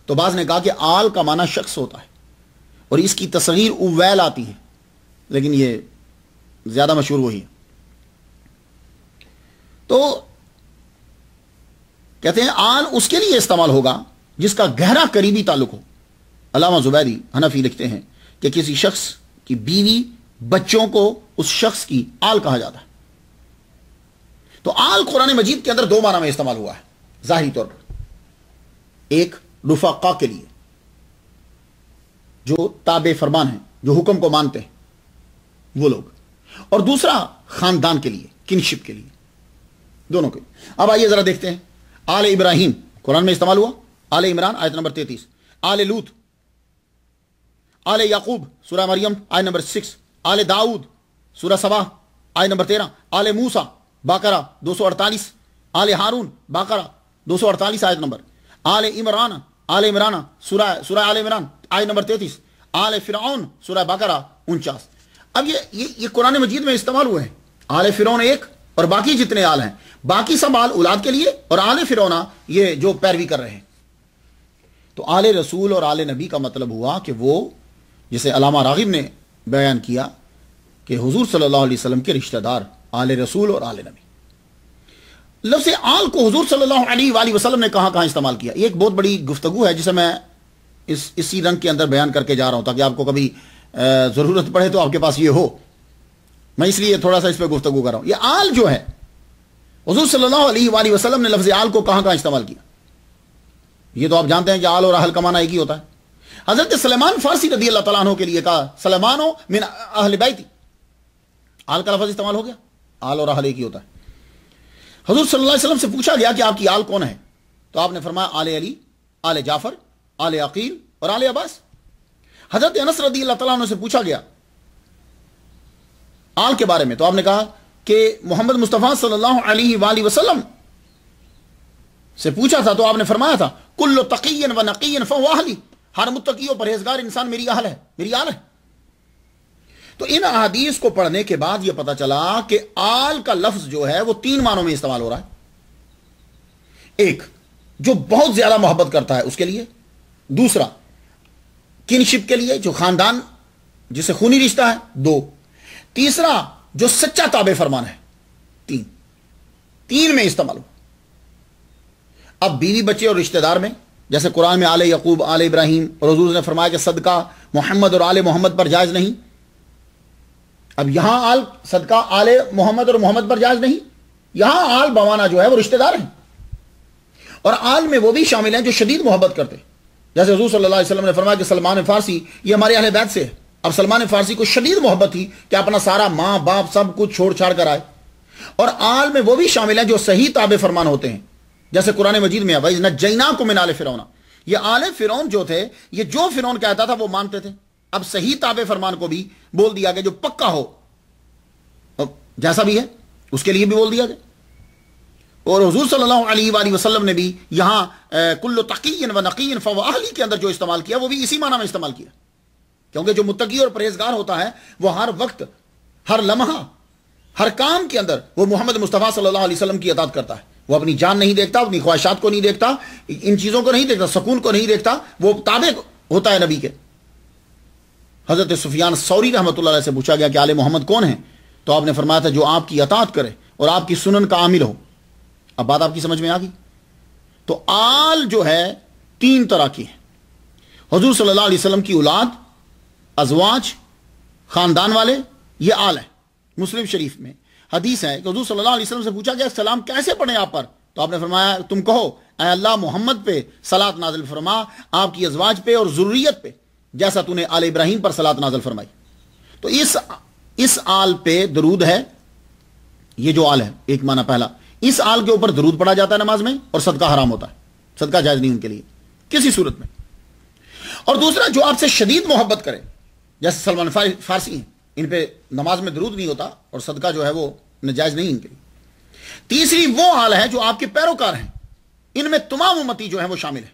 तो बाज ने कहा कि आल का माना शख्स होता है और इसकी तस्वीर उवैल आती है लेकिन ये ज्यादा मशहूर वही है तो कहते हैं आल उसके लिए इस्तेमाल होगा जिसका गहरा करीबी ताल्लुक हो अलामा जुबैरी हनफी लिखते हैं कि किसी शख्स की बीवी बच्चों को उस शख्स की आल कहा जाता है तो आल कुरान मजीद के अंदर दो माना में इस्तेमाल हुआ है ज़ाहरी तौर पर एक रुफाका के लिए जो ताबे फरमान हैं जो हुक्म को मानते हैं वो लोग और दूसरा खानदान के लिए किनशिप के लिए दोनों के अब आइए ज़रा देखते हैं आल इब्राहिम कुरान में इस्तेमाल हुआ आल इमरान आयत नंबर तैतीस आल लूत आल याकूब सूरा मरियम आयत नंबर सिक्स आल दाऊद सूरा सबा आयत नंबर तेरह आल मूसा बाकरा दो सौ अड़तालीस आल हारून बाकरा दो सौ अड़तालीस आयत नंबर आल इमरान आल इमरान सुरह सुरह आल इमरान आय नंबर तैतीस आल फिरौन सुरह बकरा उनचास अब ये ये, ये कुरान मजीद में इस्तेमाल हुए हैं आल फिरौन एक और बाकी जितने आल हैं बाकी सब आल औलाद के लिए और आल फिर ये जो पैरवी कर रहे हैं तो आल रसूल और आल नबी का मतलब हुआ कि वो जिसे अलामा रागिब ने बयान किया कि हुजूर सल्लल्लाहु अलैहि वसल्लम के रिश्तेदार आल रसूल और आल नबी लफ्स आल को हजूर सल्लल्लाहु ने कहा इस्तेमाल किया एक बहुत बड़ी गुफ्तगु है जिसे मैं इस इसी रंग के अंदर बयान करके जा रहा हूं ताकि आपको कभी ज़रूरत पड़े तो आपके पास ये हो मैं इसलिए थोड़ा सा इस पर गुफ्तगु कर रहा हूं यह आल जो है हजूर सल्लाम ने लफ्ज़ आल को कहां कहां इस्तेमाल किया ये तो आप जानते हैं कि आल और अहल का माना एक ही होता है हजरत सलेमान फारसी रदी अल्लाह तला के लिए कहा सलेमान हो मिन अहल बैती आल का लफज इस्तेमाल हो गया आल और अहल एक ही होता है हजूर सल्लाम से पूछा गया कि आपकी आल कौन है तो आपने फरमाया आले अली आले जाफर आले अकील और आले अब्बास हजरत अनस रदी अल्लाह से पूछा गया आल के बारे में तो आपने कहा कि मोहम्मद मुस्तफ़ा सल्लल्लाहु अलैहि वसल्लम से पूछा था तो आपने फरमाया था कुल्लो तकीन व नकीन फ़वाहली हर मुतकी परहेजगार इंसान मेरी आहल है मेरी आल है तो इन अहादीस को पढ़ने के बाद यह पता चला कि आल का लफ्ज जो है वह तीन मानों में इस्तेमाल हो रहा है एक जो बहुत ज्यादा मोहब्बत करता है उसके लिए दूसरा किनशिप के लिए जो खानदान जिसे खूनी रिश्ता है दो तीसरा जो सच्चा ताबे फरमान है तीन तीन में इस्तेमाल हो अब बीवी बच्चे और रिश्तेदार में जैसे कुरान में आले यकूब आले इब्राहिम और हजूर ने फरमाया कि सदका मोहम्मद और आले मोहम्मद पर जायज नहीं अब यहां आल सदका आले मोहम्मद और मोहम्मद पर जायज नहीं यहां आल बवाना जो है वो रिश्तेदार हैं और आल में वो भी शामिल हैं जो शदीद मोहब्बत करते जैसे हजू सल्लाम ने फरमाया कि सलमान फारसी ये हमारे अहले बैत से है अब सलमान फारसी को शदीद मोहब्बत थी कि अपना सारा माँ बाप सब कुछ छोड़ छाड़ कर आए और आल में वो भी शामिल हैं जो सही ताब फरमान होते हैं जैसे कुरान मजीद में है जैना को मिनाल फिरौना ये आल फिरौन जो थे ये जो फिरौन कहता था वो मानते थे अब सही ताबे फरमान को भी बोल दिया गया जो पक्का हो और जैसा भी है उसके लिए भी बोल दिया गया और हजूर सल्लल्लाहु ने भी यहां कुल्लो तकीन व नकीन फवाहली के अंदर जो इस्तेमाल किया वो भी इसी माना में इस्तेमाल किया क्योंकि जो मुतकी और परहेजगार होता है वो हर वक्त हर लम्हा हर काम के अंदर वो मोहम्मद मुस्तफ़ा सल्लल्लाहु अलैहि वसल्लम की अदात करता है वो अपनी जान नहीं देखता अपनी ख्वाहिशात को नहीं देखता इन चीज़ों को नहीं देखता सुकून को नहीं देखता वो ताबे होता है नबी के हज़रत सुफियान सौरी रहमत से पूछा गया कि आल मोहम्मद कौन है तो आपने फरमाया था जो आपकी अतात करे और आपकी सुनन का आमिल हो अब बात आपकी समझ में आ गई तो आल जो है तीन तरह की है हजूर सल्लाम की औलाद अजवाज खानदान वाले ये आल है मुस्लिम शरीफ में हदीस है हजूर सल्लाम से पूछा गया सलाम कैसे पढ़े आप पर तो आपने फरमाया तुम कहो अल्लाह मोहम्मद पे सलात नाजिल फरमा आपकी अजवाज पे और ज़रूरीत पे जैसा तूने आल इब्राहिम पर सलात नाजल फरमाई तो इस इस आल पे दरूद है ये जो आल है एक माना पहला इस आल के ऊपर दरूद पढ़ा जाता है नमाज में और सदका हराम होता है सदका जायज नहीं उनके लिए किसी सूरत में और दूसरा जो आपसे शदीद मोहब्बत करे जैसे सलमान फारसी हैं इन पे नमाज में दरूद नहीं होता और सदका जो है वो नजायज नहीं इनके लिए तीसरी वो हाल है जो आपके पैरोकार हैं इनमें तमाम उम्मती जो है वो शामिल है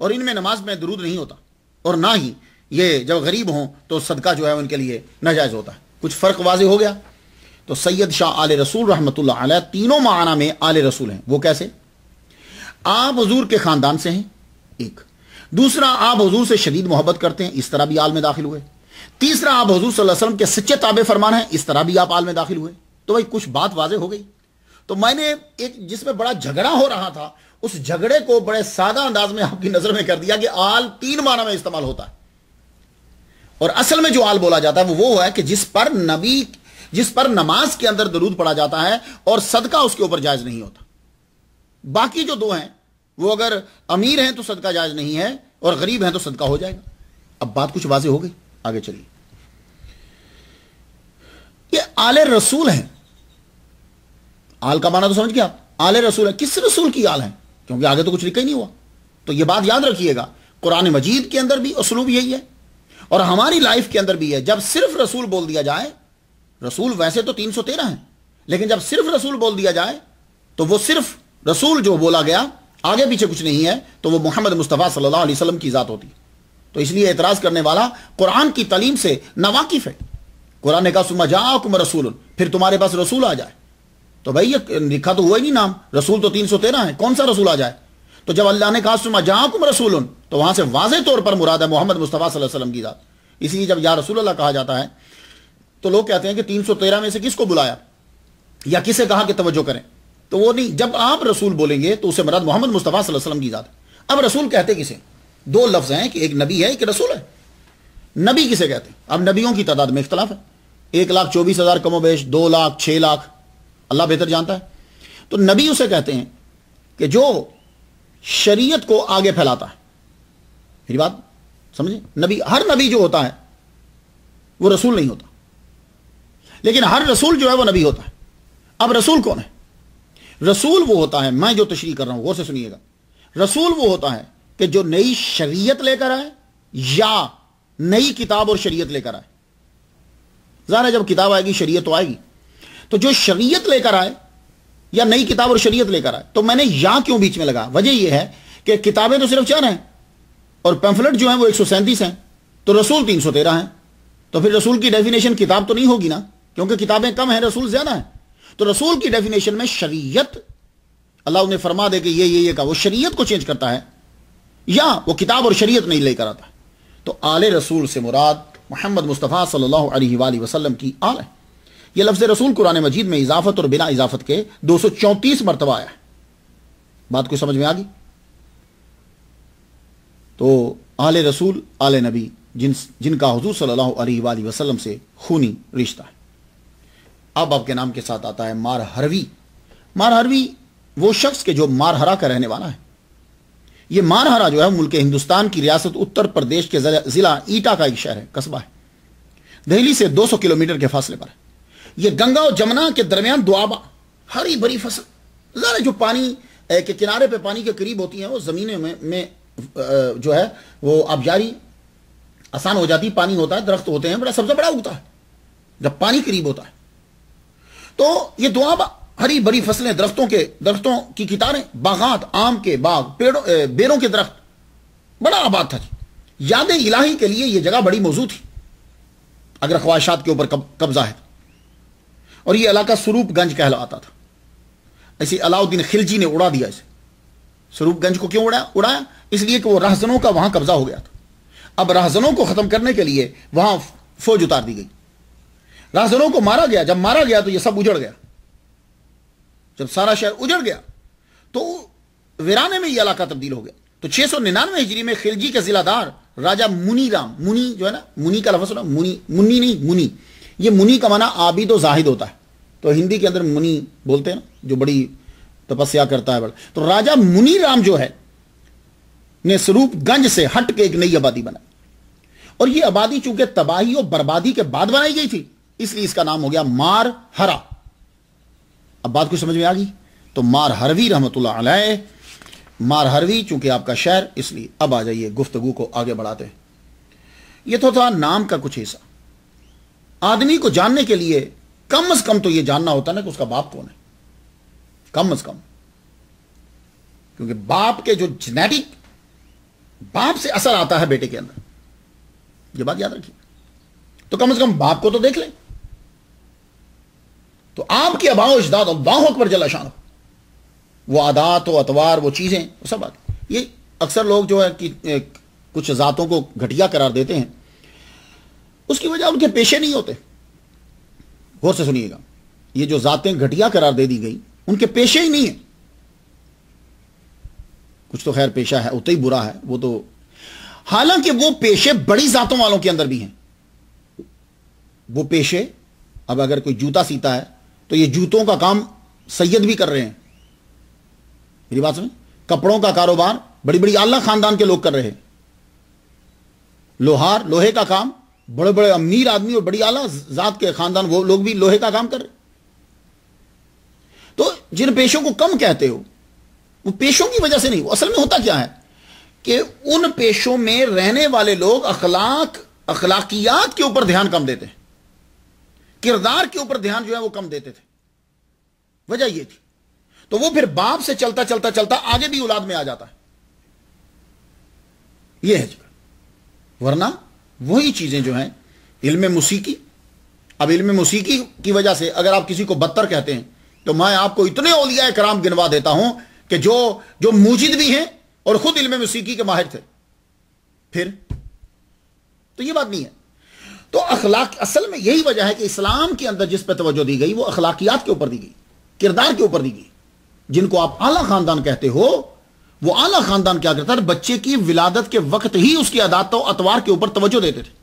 और इनमें नमाज में दरूद नहीं होता और ना ही ये जब गरीब हों तो सदका जो है उनके लिए नाजायज़ होता है कुछ फ़र्क वाजे हो गया तो सैयद शाह आले रसूल रहमत तीनों माना में आल रसूल हैं वो कैसे आप हजूर के ख़ानदान से हैं एक दूसरा आप हजूर से शदीद मोहब्बत करते हैं इस तरह भी आल में दाखिल हुए तीसरा आप हजूर वसल्लम के सच्चे ताबे फरमान हैं इस तरह भी आप आल में दाखिल हुए तो भाई कुछ बात वाजे हो गई तो मैंने एक जिसमें बड़ा झगड़ा हो रहा था उस झगड़े को बड़े सादा अंदाज में आपकी नजर में कर दिया कि आल तीन माना में इस्तेमाल होता है और असल में जो आल बोला जाता है वो वो है कि जिस पर नबी जिस पर नमाज के अंदर दरूद पड़ा जाता है और सदका उसके ऊपर जायज नहीं होता बाकी जो दो हैं वो अगर अमीर हैं तो सदका जायज नहीं है और गरीब हैं तो सदका हो जाएगा अब बात कुछ वाजे हो गई आगे चलिए ये आले रसूल हैं आल का माना तो समझ गया आल रसूल है किस रसूल की आल है क्योंकि आगे तो कुछ लिखा ही नहीं हुआ तो यह बात याद रखिएगा कुरान मजीद के अंदर भी उसलूब यही है और हमारी लाइफ के अंदर भी है जब सिर्फ रसूल बोल दिया जाए रसूल वैसे तो तीन सौ तेरह है लेकिन जब सिर्फ रसूल बोल दिया जाए तो वो सिर्फ रसूल जो बोला गया आगे पीछे कुछ नहीं है तो वो मोहम्मद मुस्तफ़ा सल्लल्लाहु अलैहि वसल्लम की ज़ात होती तो इसलिए एतराज़ करने वाला कुरान की तलीम से नावाकिफ है कुरान ने कहा सुमा जाकुम रसूल फिर तुम्हारे पास रसूल आ जाए तो भाई ये लिखा तो हुआ ही नहीं नाम रसूल तो तीन सौ तेरह है कौन सा रसूल आ जाए तो जब अल्लाह ने कहा सुमा जहाकुम रसूल तो वहां से वाज तौर पर मुराद है मोहम्मद मुस्तफ़ा वसलम की ज़ात इसलिए जब या रसूल अल्लाह कहा जाता है तो लोग कहते हैं कि तीन सौ तेरह में से किसको बुलाया या किसे कहा कि तवज्जो करें तो वो नहीं जब आप रसूल बोलेंगे तो उसे मुराद मोहम्मद मुस्तफ़ा वसलम की ज़ात अब रसूल कहते किसे दो लफ्ज़ हैं कि एक नबी है एक रसूल है नबी किसे कहते हैं अब नबियों की तादाद में इख्तलाफ है एक लाख चौबीस हज़ार कमोबेश दो लाख छह लाख अल्लाह बेहतर जानता है तो नबी उसे कहते हैं कि जो शरीयत को आगे फैलाता है मेरी बात समझे नबी हर नबी जो होता है वो रसूल नहीं होता लेकिन हर रसूल जो है वो नबी होता है अब रसूल कौन है रसूल वो होता है मैं जो तशरी कर रहा हूं गौर से सुनिएगा रसूल वो होता है कि जो नई शरीयत लेकर आए या नई किताब और शरीयत लेकर आए ज़ाहिर जब किताब आएगी शरीयत तो आएगी तो जो शरीयत लेकर आए या नई किताब और शरीयत लेकर आए तो मैंने या क्यों बीच में लगा वजह यह है कि किताबें तो सिर्फ चार हैं और पैम्फलेट जो है वो एक हैं तो रसूल तीन सौ तेरह हैं तो फिर रसूल की डेफिनेशन किताब तो नहीं होगी ना क्योंकि किताबें कम हैं रसूल ज्यादा है तो रसूल की डेफिनेशन में शरीयत अल्लाह उन्हें फरमा दे कि ये ये ये का वो शरीयत को चेंज करता है या वो किताब और शरीयत नहीं लेकर आता तो आले रसूल से मुराद मोहम्मद मुस्तफ़ा सल्लल्लाहु अलैहि वसल्लम की आल है यह लफ्ज रसूल कुरान मजीद में इजाफत और बिना इजाफत के दो सौ चौंतीस मरतबा आया बात को समझ में आ गई तो आल रसूल आल नबी जिन जिनका हजूर सल्ला वसलम से खूनी रिश्ता है अब आपके नाम के साथ आता है मार हरवी मार हरवी वो शख्स के जो मारहरा का रहने वाला है ये मारहरा जो है मुल्क हिंदुस्तान की रियासत उत्तर प्रदेश के जिला ईटा का एक शहर है कस्बा है दिल्ली से 200 किलोमीटर के फासले पर है ये गंगा और जमुना के दरमियान दुआबा हरी भरी फसल ज़रा जो पानी के किनारे पे पानी के करीब होती है वो ज़मीने में, में जो है वो जारी आसान हो जाती पानी होता है दरख्त होते हैं बड़ा सबसे बड़ा उगता है जब पानी करीब होता है तो ये दुआबा हरी भरी फसलें दरख्तों के दरख्तों की कितारें बागात आम के बाग पेड़ों बेरों के दरख्त बड़ा आबाद था याद इलाही के लिए यह जगह बड़ी मौजूद थी अगर ख्वाहिशात के ऊपर कब्जा है तो। और ये इलाका स्वरूपगंज कहलाता था ऐसे अलाउद्दीन खिलजी ने उड़ा दिया इसे स्वरूपगंज को क्यों उड़ाया उड़ाया इसलिए कि वो रहजनों का वहां कब्जा हो गया था अब रहजनों को खत्म करने के लिए वहां फौज उतार दी गई रहजनों को मारा गया जब मारा गया तो ये सब उजड़ गया जब सारा शहर उजड़ गया तो वीराने में यह इलाका तब्दील हो गया तो छह सौ निन्यानवे हिजरी में खिलजी के जिलादार राजा मुनी राम मुनी जो है ना मुनी का लफ्ज़ सुना मुनी मुन्नी नहीं मुनी ये मुनि का माना आबिद तो जाहिद होता है तो हिंदी के अंदर मुनि बोलते हैं ना जो बड़ी तपस्या करता है बड़ा तो राजा मुनि राम जो है ने स्वरूपगंज से हट के एक नई आबादी बनाई और यह आबादी चूंकि तबाही और बर्बादी के बाद बनाई गई थी इसलिए इसका नाम हो गया मार हरा अब बात कुछ समझ में आ गई तो मार हरवी रहमत मार हरवी चूंकि आपका शहर इसलिए अब आ जाइए गुफ्तगु को आगे बढ़ाते हैं ये तो था नाम का कुछ हिस्सा आदमी को जानने के लिए कम अज कम तो यह जानना होता ना कि उसका बाप कौन है कम अज कम क्योंकि बाप के जो जेनेटिक बाप से असर आता है बेटे के अंदर यह बात याद रखिए तो कम अज कम बाप को तो देख ले तो आपकी अबाओ इजदाद अल्लाह पर जला शान वो आदात वो अतवार वो चीज़ें वो सब बात ये अक्सर लोग जो है कि कुछ ज़ातों को घटिया करार देते हैं उसकी वजह उनके पेशे नहीं होते गौर से सुनिएगा ये जो जातें घटिया करार दे दी गई उनके पेशे ही नहीं है कुछ तो खैर पेशा है उतना ही बुरा है वो तो हालांकि वो पेशे बड़ी जातों वालों के अंदर भी हैं वो पेशे अब अगर कोई जूता सीता है तो ये जूतों का काम सैयद भी कर रहे हैं मेरी बात समझ कपड़ों का कारोबार बड़ी बड़ी आला खानदान के लोग कर रहे हैं लोहार लोहे का काम बड़े बड़े अमीर आदमी और बड़ी आला जात के खानदान वो लोग भी लोहे का काम कर रहे तो जिन पेशों को कम कहते हो वो पेशों की वजह से नहीं असल में होता क्या है कि उन पेशों में रहने वाले लोग अखलाक अखलाकियात के ऊपर ध्यान कम देते हैं किरदार के ऊपर ध्यान जो है वो कम देते थे वजह यह थी तो वो फिर बाप से चलता चलता चलता आगे भी औलाद में आ जाता है यह है वरना वही चीज़ें जो हैं इल्म मौसीकी अब इल्म मौसीकी की वजह से अगर आप किसी को बदतर कहते हैं तो मैं आपको इतने ओलिया कराम गिनवा देता हूं कि जो जो मूजिद भी हैं और खुद इल्म मौसीकी के माहिर थे फिर तो ये बात नहीं है तो अखलाक असल में यही वजह है कि इस्लाम के अंदर जिस पर तवज्जो दी गई वो अखलाकियात के ऊपर दी गई किरदार के ऊपर दी गई जिनको आप आला खानदान कहते हो वो आला खानदान क्या करता था बच्चे की विलादत के वक्त ही उसकी अदात अतवार के ऊपर तवज्जो देते थे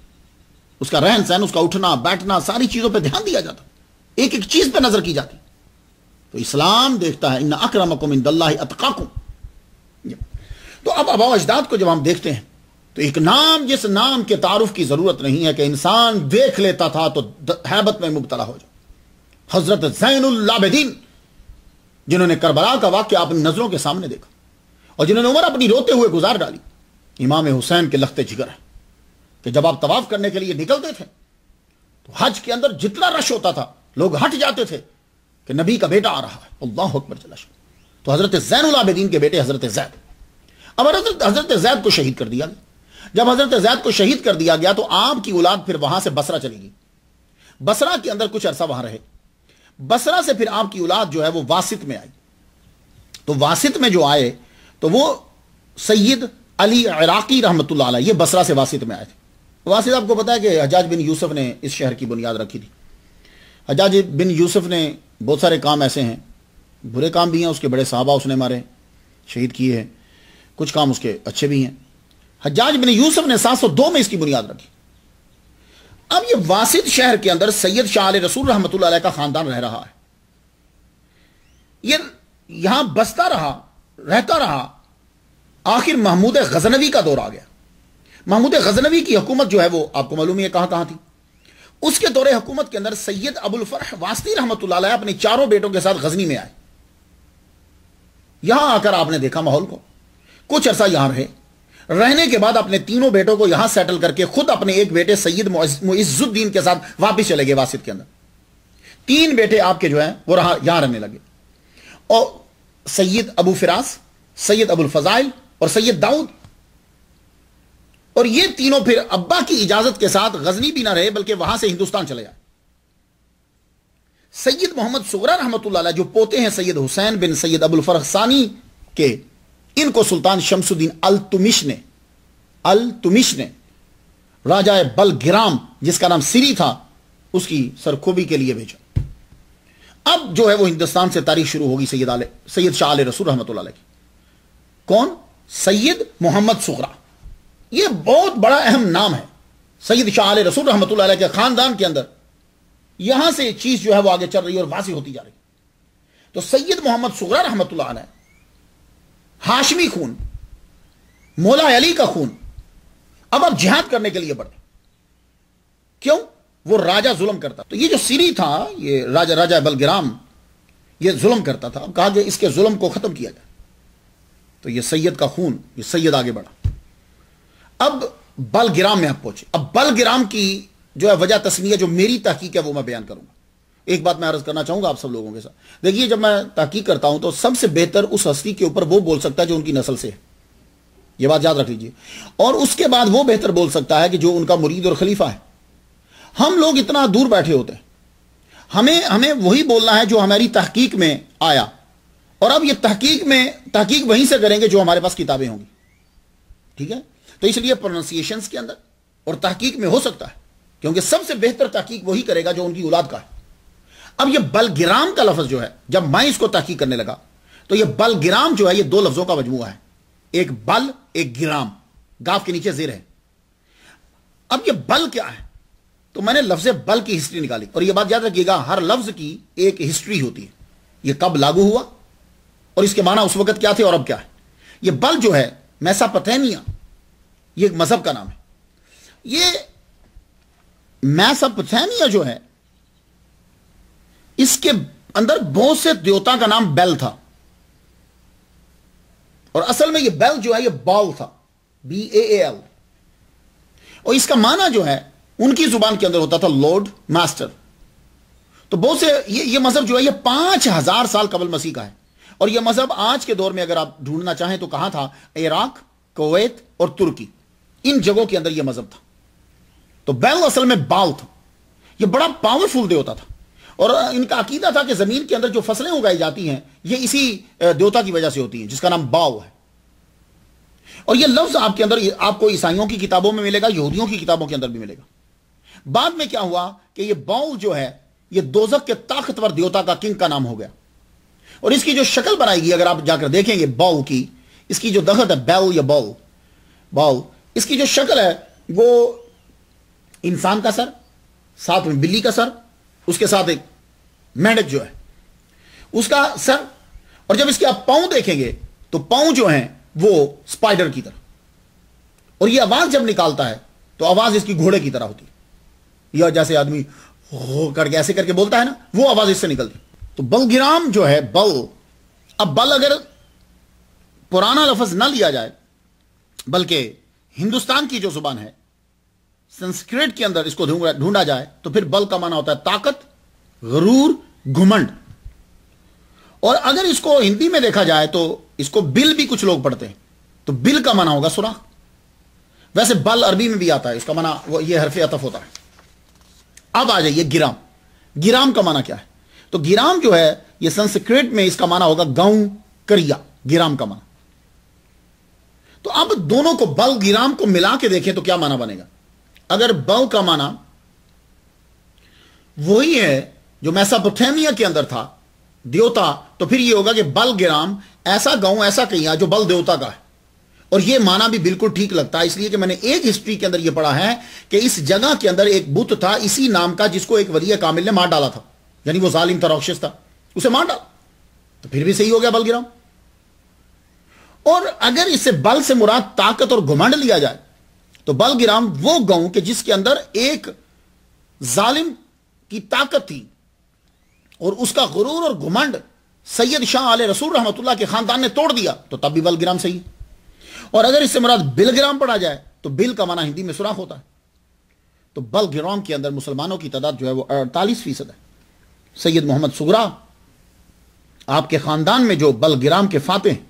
उसका रहन सहन उसका उठना बैठना सारी चीजों पर ध्यान दिया जाता एक एक चीज पर नजर की जाती तो इस्लाम देखता है इन अक्रमकुम इन अतकाकुम तो अब अबाव अजदाद को जब हम देखते हैं तो एक नाम जिस नाम के तारुफ की जरूरत नहीं है कि इंसान देख लेता था तो हैबत में मुबतला हो जाए हजरत जैन जिन्होंने करबला का वाक्य आप नजरों के सामने देखा और जिन्होंने उम्र अपनी रोते हुए गुजार डाली इमाम हुसैन के लखते जिगर है कि जब आप तवाफ करने के लिए निकलते थे तो हज के अंदर जितना रश होता था लोग हट जाते थे कि नबी का बेटा आ रहा है अल्लाह अकबर चला तो हजरत जैन आबेदीन के बेटे हजरत जैद अब हजरत हजरत जैद को शहीद कर दिया गया जब हजरत जैद को शहीद कर दिया गया तो आपकी औलाद फिर वहां से बसरा चली गई बसरा के अंदर कुछ अरसा वहां रहे बसरा से फिर आपकी औलाद जो है वो वासित में आई तो वासित में जो आए तो वो सैयद अली इराकी रहमत ये बसरा से वासित में आए थे वासित आपको पता है कि हजाज बिन यूसुफ ने इस शहर की बुनियाद रखी थी हजाज बिन यूसुफ ने बहुत सारे काम ऐसे हैं बुरे काम भी हैं उसके बड़े साहबा उसने मारे शहीद किए हैं कुछ काम उसके अच्छे भी हैं हजाज बिन यूसुफ ने सात में इसकी बुनियाद रखी अब ये वासिद शहर के अंदर सैयद शाह रसूल रहमत का खानदान रह रहा है ये यहां बसता रहा रहता रहा आखिर महमूद गजनवी का दौर आ गया महमूद गजनवी की हुकूमत जो है वो आपको मालूम है कहां कहां थी उसके दौरे हुकूमत के अंदर सैयद अबुल फरह वास्ती रहमत अपने चारों बेटों के साथ गजनी में आए यहां आकर आपने देखा माहौल को कुछ अरसा यहां रहे रहने के बाद अपने तीनों बेटों को यहां सेटल करके खुद अपने एक बेटे सैयद मुइजुद्दीन के साथ वापस चले गए वासिद के अंदर तीन बेटे आपके जो हैं वो रहा यहां रहने लगे और सैयद अबू फिरास सैयद अबुल फजाइल और सैयद दाऊद और ये तीनों फिर अब्बा की इजाजत के साथ गजनी भी ना रहे बल्कि वहां से हिंदुस्तान चले जाए सैयद मोहम्मद सुगरा रहमत जो पोते हैं सैयद हुसैन बिन सैयद अबुल फरहसानी के इनको सुल्तान शमसुद्दीन अल तुमिश ने अल तुमिश ने राजा बलग्राम जिसका नाम सिरी था उसकी सरखोबी के लिए भेजा अब जो है वो हिंदुस्तान से तारीख शुरू होगी सैयद आल सैयद शाह आल रसूल रहमत की कौन सैयद मोहम्मद सुगरा ये बहुत बड़ा अहम नाम है सैयद शाह आल रसूल रहमत के खानदान के अंदर यहां से चीज जो है वो आगे चल रही है और वासी होती जा रही तो सैयद मोहम्मद सुगरा रहमत हाशमी खून मोला अली का खून अब आप जिहाद करने के लिए बढ़े क्यों वो राजा जुल्म करता तो ये जो सीरी था ये राजा राजा बलग्राम ये जुल्म करता था कहा गया इसके जुल्म को ख़त्म किया जाए तो ये सैयद का खून ये सैयद आगे बढ़ा अब बलग्राम में आप पहुंचे अब बलग्राम की जो है वजह तस्वीर जो मेरी तहकीक है वो मैं बयान करूंगा एक बात मैं अर्ज करना चाहूंगा आप सब लोगों के साथ देखिए जब मैं तहकीक करता हूं तो सबसे बेहतर उस हस्ती के ऊपर वो बोल सकता है जो उनकी नस्ल से है यह बात याद रख लीजिए और उसके बाद वो बेहतर बोल सकता है कि जो उनका मुरीद और खलीफा है हम लोग इतना दूर बैठे होते हैं हमें हमें वही बोलना है जो हमारी तहकीक में आया और अब ये तहकीक में तहकीक वहीं से करेंगे जो हमारे पास किताबें होंगी ठीक है तो इसलिए प्रोनाउंसिएशन के अंदर और तहकीक में हो सकता है क्योंकि सबसे बेहतर तहकीक वही करेगा जो उनकी औलाद का है अब ये बलग्राम का लफ्ज जो है जब मैं इसको तहकीक करने लगा तो ये बलगिराम जो है ये दो लफ्जों का मजमुआ है एक बल एक ग्राम गाफ के नीचे जेर है अब ये बल क्या है तो मैंने लफ्ज बल की हिस्ट्री निकाली और यह बात याद रखिएगा हर लफ्ज की एक हिस्ट्री होती है यह कब लागू हुआ और इसके माना उस वक्त क्या थे और अब क्या है यह बल जो है पथेनिया यह मजहब का नाम है यह पथेनिया जो है इसके अंदर बहुत से देवता का नाम बेल था और असल में यह बेल जो है यह बॉल था बी ए एल और इसका माना जो है उनकी जुबान के अंदर होता था लॉर्ड मास्टर तो बहुत से ये ये मजहब जो है ये पांच हजार साल कबल मसीह का है और यह मजहब आज के दौर में अगर आप ढूंढना चाहें तो कहा था इराक कोवैत और तुर्की इन जगहों के अंदर यह मजहब था तो बैल असल में बाल था यह बड़ा पावरफुल देवता था और इनका अकीदा था कि जमीन के अंदर जो फसलें उगाई जाती हैं ये इसी देवता की वजह से होती हैं जिसका नाम बाव है और यह लफ्ज आपके अंदर आपको ईसाइयों की किताबों में मिलेगा यहूदियों की किताबों के अंदर भी मिलेगा बाद में क्या हुआ कि ये बाउल जो है ये दोजक के ताकतवर देवता का किंग का नाम हो गया और इसकी जो शक्ल बनाएगी अगर आप जाकर देखेंगे बाउल की इसकी जो दखत है बैल या बाउल बाउल इसकी जो शक्ल है वो इंसान का सर साथ में बिल्ली का सर उसके साथ एक मेढक जो है उसका सर और जब इसके आप पांव देखेंगे तो पांव जो है वो स्पाइडर की तरह और ये आवाज जब निकालता है तो आवाज इसकी घोड़े की तरह होती है या जैसे आदमी हो करके ऐसे करके बोलता है ना वो आवाज इससे निकलती तो बलगिराम जो है बल अब बल अगर पुराना लफज ना लिया जाए बल्कि हिंदुस्तान की जो जुबान है संस्कृत के अंदर इसको ढूंढा जाए तो फिर बल का माना होता है ताकत गरूर घुमंड और अगर इसको हिंदी में देखा जाए तो इसको बिल भी कुछ लोग पढ़ते हैं तो बिल का माना होगा सुराख वैसे बल अरबी में भी आता है इसका माना वो ये हरफ अतफ होता है अब आ जाइए गिराम गिराम का माना क्या है तो गिराम जो है ये संस्कृत में इसका माना होगा गऊ करिया गिराम का माना तो अब दोनों को बल गिराम को मिला के देखें तो क्या माना बनेगा अगर बल का माना वही है जो मैसापोथेमिया के अंदर था देवता तो फिर यह होगा कि बल गिराम ऐसा गऊ ऐसा कहिया जो बल देवता का है और यह माना भी बिल्कुल ठीक लगता है इसलिए कि मैंने एक हिस्ट्री के अंदर यह पढ़ा है कि इस जगह के अंदर एक बुत था इसी नाम का जिसको एक वली कामिल ने मार डाला था यानी वो जालिम था रोक्षस था उसे मार डाला तो फिर भी सही हो गया बलगिराम और अगर इसे बल से मुराद ताकत और घुमंड लिया जाए तो बलगिराम वो गांव के जिसके अंदर एक जालिम की ताकत थी और उसका गुरूर और घुमंड सैयद शाह आले रसूल रहमतुल्लाह के खानदान ने तोड़ दिया तो तब भी बलगिराम सही है और अगर इससे मुराद बिलग्राम पढ़ा जाए तो बिल का माना हिंदी में सुराख होता है तो बलग्राम के अंदर मुसलमानों की तादाद जो है वो अड़तालीस फीसद है सैयद मोहम्मद सुगरा आपके खानदान में जो बलग्राम के फाते हैं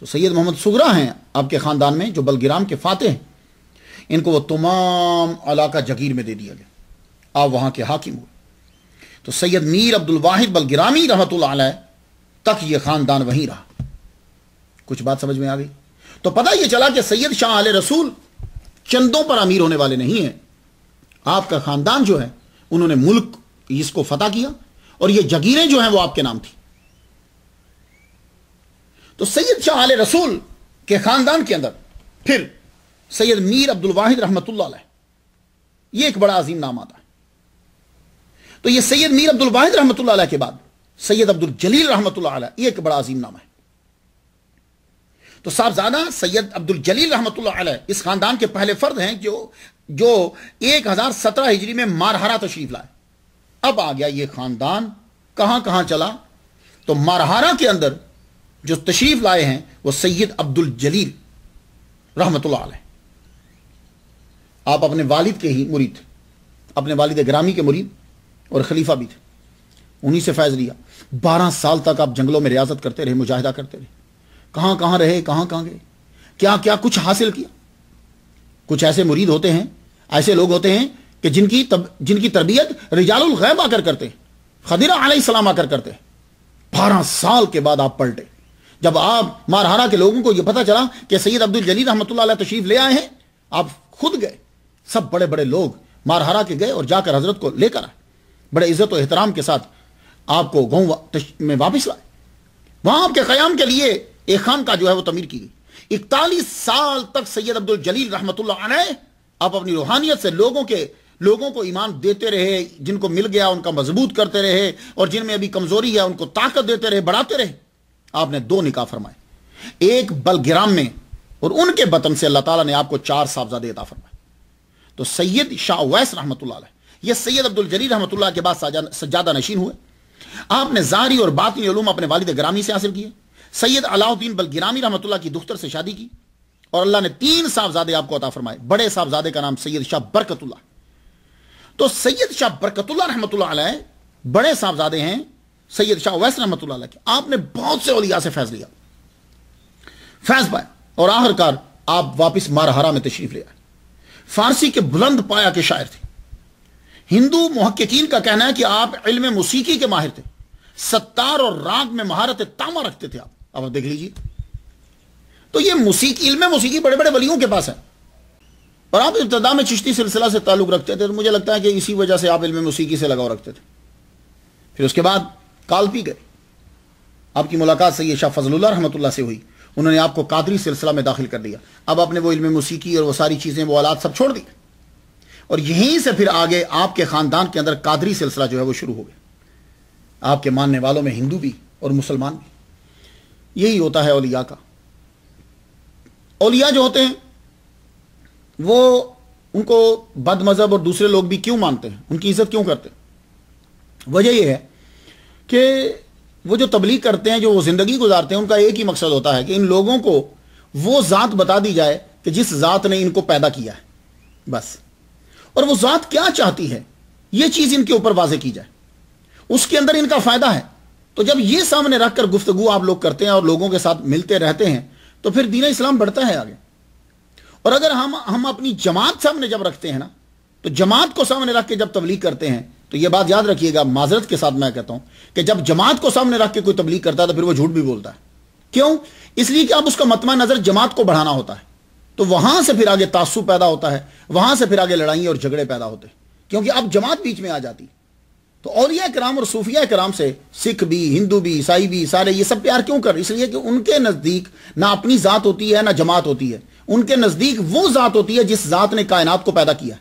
तो सैयद मोहम्मद सुगरा हैं आपके खानदान में जो बलग्राम के फाते हैं इनको वो तमाम अलाका जगीर में दे दिया गया आप वहां के हाकिम हुए तो सैयद मीर अब्दुल वाहिद बलगिरामी रहमत तक ये खानदान वहीं रहा कुछ बात समझ में आ गई तो पता यह चला कि सैयद शाह आल रसूल चंदों पर अमीर होने वाले नहीं हैं आपका खानदान जो है उन्होंने मुल्क इसको फतह किया और ये जगीरें जो हैं वो आपके नाम थी तो सैयद शाह आल रसूल के खानदान के अंदर फिर सैयद मीर अब्दुल वाहिद रहमतुल्ला ये एक बड़ा अजीम नाम आता है तो ये सैयद मीर अब्दुल वाहिद रहमतुल्ला के बाद सैयद अब्दुल जलील रहमतुल्ला एक बड़ा अजीम नाम है तो साहबजादा सैयद अब्दुल जलील रहमत इस खानदान के पहले फर्द हैं जो जो एक हजार सत्रह हिजरी में मारहारा तशरीफ लाए अब आ गया ये खानदान कहां कहां चला तो मारहारा के अंदर जो तशरीफ लाए हैं वह सैयद अब्दुल जलील रहमत आप अपने वालिद के ही मुरीद अपने वालिद ग्रामी के मुरीद और खलीफा भी थे उन्हीं से फैज़ लिया बारह साल तक आप जंगलों में रियाजत करते रहे मुजाहिदा करते रहे कहां कहां रहे कहां कहां गए क्या क्या कुछ हासिल किया कुछ ऐसे मुरीद होते हैं ऐसे लोग होते हैं कि जिनकी तब जिनकी तरबियत रिजालुल गैब आकर करते हैं खदीरा सलाम आकर करते हैं बारह साल के बाद आप पलटे जब आप मारहारा के लोगों को यह पता चला कि सैयद अब्दुल जलील रहमत तशरीफ ले आए हैं आप खुद गए सब बड़े बड़े लोग मारहारा के गए और जाकर हजरत को लेकर आए बड़े इज्जत और एहतराम के साथ आपको गांव में वापस लाए वहां आपके क्याम के लिए ए खान का जो है वो तमीर की गई इकतालीस साल तक सैयद अब्दुल जलील रहमत आप अपनी रूहानियत से लोगों के लोगों को ईमान देते रहे जिनको मिल गया उनका मजबूत करते रहे और जिनमें अभी कमजोरी है उनको ताकत देते रहे बढ़ाते रहे आपने दो निकाह फरमाए एक बलग्राम में और उनके बतन से अल्लाह ताला ने आपको चार साहबजादे अदा फरमाए तो सैयद शाह वैस रहमत यह सैयद अब्दुल जली रहमत के बाद सज्जादा नशीन हुए आपने जारी और बातनी अपने वालिद ग्रामी से हासिल किए सैयद अलाउद्दीन बलगिरामी रहमतुल्ला की दुख्तर से शादी की और अल्लाह ने तीन साहबजादे आपको अता फरमाए बड़े साहबजादे का नाम सैयद शाह बरकतुल्ला तो सैयद शाह बरकतुल्ला रहमतुल्ला बड़े साहबजादे हैं सैयद शाह वैस रहमतुल्ला के आपने बहुत से अलिया से फैज लिया फैज पाया और आखिरकार आप वापस मारहरा में तशरीफ लिया फारसी के बुलंद पाया के शायर थे हिंदू महक्कीन का कहना है कि आप इल्म मौसीकी के माहिर थे सत्तार और राग में महारत तामा रखते थे आप अब आप देख लीजिए तो ये मुसीकी इल्म मुसीकी बड़े बड़े वलियों के पास है और आप इब्तदा में चिश्ती सिलसिला से ताल्लुक रखते थे तो मुझे लगता है कि इसी वजह से आप इल्म मुसीकी से लगाव रखते थे फिर उसके बाद काल पी गए आपकी मुलाकात सैद शाह फजलुल्ला रहमतुल्ला से हुई उन्होंने आपको कादरी सिलसिला में दाखिल कर दिया अब आपने वो इल्म मुसीकी और वो सारी चीज़ें वो आलात सब छोड़ दी और यहीं से फिर आगे आपके ख़ानदान के अंदर कादरी सिलसिला जो है वो शुरू हो गया आपके मानने वालों में हिंदू भी और मुसलमान भी यही होता है ओलिया का औलिया जो होते हैं वो उनको बद मज़हब और दूसरे लोग भी क्यों मानते हैं उनकी इज्जत क्यों करते हैं वजह यह है कि वो जो तबलीग करते हैं जो वो ज़िंदगी गुजारते हैं उनका एक ही मकसद होता है कि इन लोगों को वो ज़ात बता दी जाए कि जिस ज़ात ने इनको पैदा किया है बस और वो ज़ात क्या चाहती है ये चीज़ इनके ऊपर वाजे की जाए उसके अंदर इनका फ़ायदा है तो जब ये सामने रखकर गुफ्तगु आप लोग करते हैं और लोगों के साथ मिलते रहते हैं तो फिर दीन इस्लाम बढ़ता है आगे और अगर हम हम अपनी जमात सामने जब रखते हैं ना तो जमात को सामने रख के जब तबलीग करते हैं तो ये बात याद रखिएगा माजरत के साथ मैं कहता हूं कि जब जमात को सामने रख के कोई तबलीग करता है तो फिर वो झूठ भी बोलता है क्यों इसलिए कि अब उसका मतमा नजर जमात को बढ़ाना होता है तो वहां से फिर आगे तासु पैदा होता है वहां से फिर आगे लड़ाई और झगड़े पैदा होते हैं क्योंकि अब जमात बीच में आ जाती है तो औलिया कराम और सूफिया कराम से सिख भी हिंदू भी ईसाई भी सारे ये सब प्यार क्यों कर इसलिए कि उनके नज़दीक ना अपनी ज़ात होती है ना जमात होती है उनके नज़दीक वो ज़ात होती है जिस ज़ात ने कायनात को पैदा किया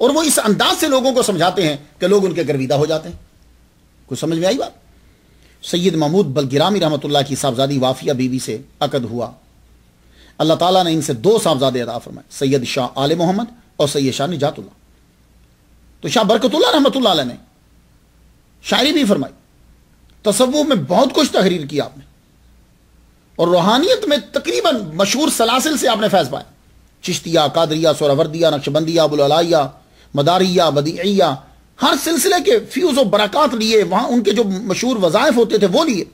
और वो इस अंदाज से लोगों को समझाते हैं कि लोग उनके गर्विदा हो जाते हैं कुछ समझ में आई बात सैयद महमूद बलगिरामी रहमतुल्लाह की साहबजादी वाफिया बीवी से अकद हुआ अल्लाह ताला ने इनसे दो साहबजादे अदा फरमाए सैयद शाह आल मोहम्मद और सैयद शाह निजातुल्ला तो शाह बरकतुल्ला रहमतुल्ला ने शायरी भी फरमाई तसव्वुफ में बहुत कुछ तहरीर किया आपने और रूहानियत में तकरीबन मशहूर सलासिल से आपने फैस पाया चिश्तिया कादरिया सोरावर्दिया नक्शबंदिया अबुलया मदारिया बदिया हर सिलसिले के फ्यूज और बरकत लिए वहां उनके जो मशहूर वज़ायफ होते थे वो लिए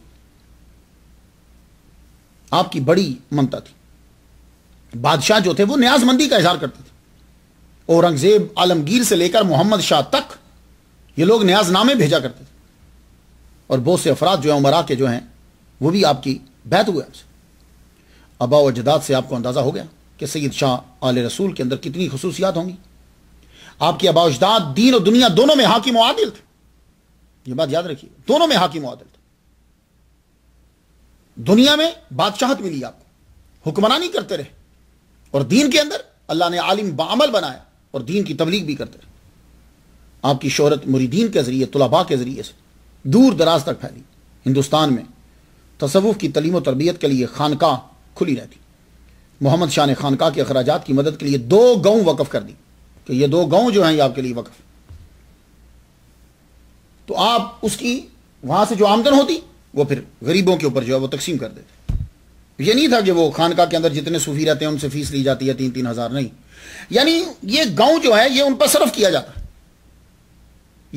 आपकी बड़ी ममता थी बादशाह जो थे वो न्याजमंदी का इजहार करते थे औरंगजेब आलमगीर से लेकर मोहम्मद शाह तक ये लोग न्याजनामे भेजा करते थे और बहुत से अफराद जो है उमरा के जो हैं वो भी आपकी बैत हुए आपसे अबा जदाद से आपको अंदाज़ा हो गया कि सईद शाह आल रसूल के अंदर कितनी खसूसियात होंगी आपकी अबा अजदाद दीन और दुनिया दोनों में हाकिम आदिल थे ये बात याद रखिए दोनों में हाकिम आदिल थे दुनिया में बादशाहत मिली आपको हुक्मरानी करते रहे और दीन के अंदर अल्लाह ने आलिम बामल बनाया और दीन की तबलीग भी करते रहे आपकी शहरत मुरीदीन के ज़रिए तलबा के ज़रिए से दूर दराज तक फैली हिंदुस्तान में तसवुफ़ की तलीम तरबियत के लिए खानका खुली रहती मोहम्मद शाह ने खानका के अखराज की मदद के लिए दो गांव वकफ कर दी कि ये दो गांव जो हैं ये आपके लिए वकफ तो आप उसकी वहां से जो आमदन होती वो फिर गरीबों के ऊपर जो है वो तकसीम कर देते ये नहीं था कि वो खानका के अंदर जितने सूफी रहते हैं उनसे फीस ली जाती है तीन तीन हज़ार नहीं यानी ये गांव जो है ये उन पर सर्फ किया जाता है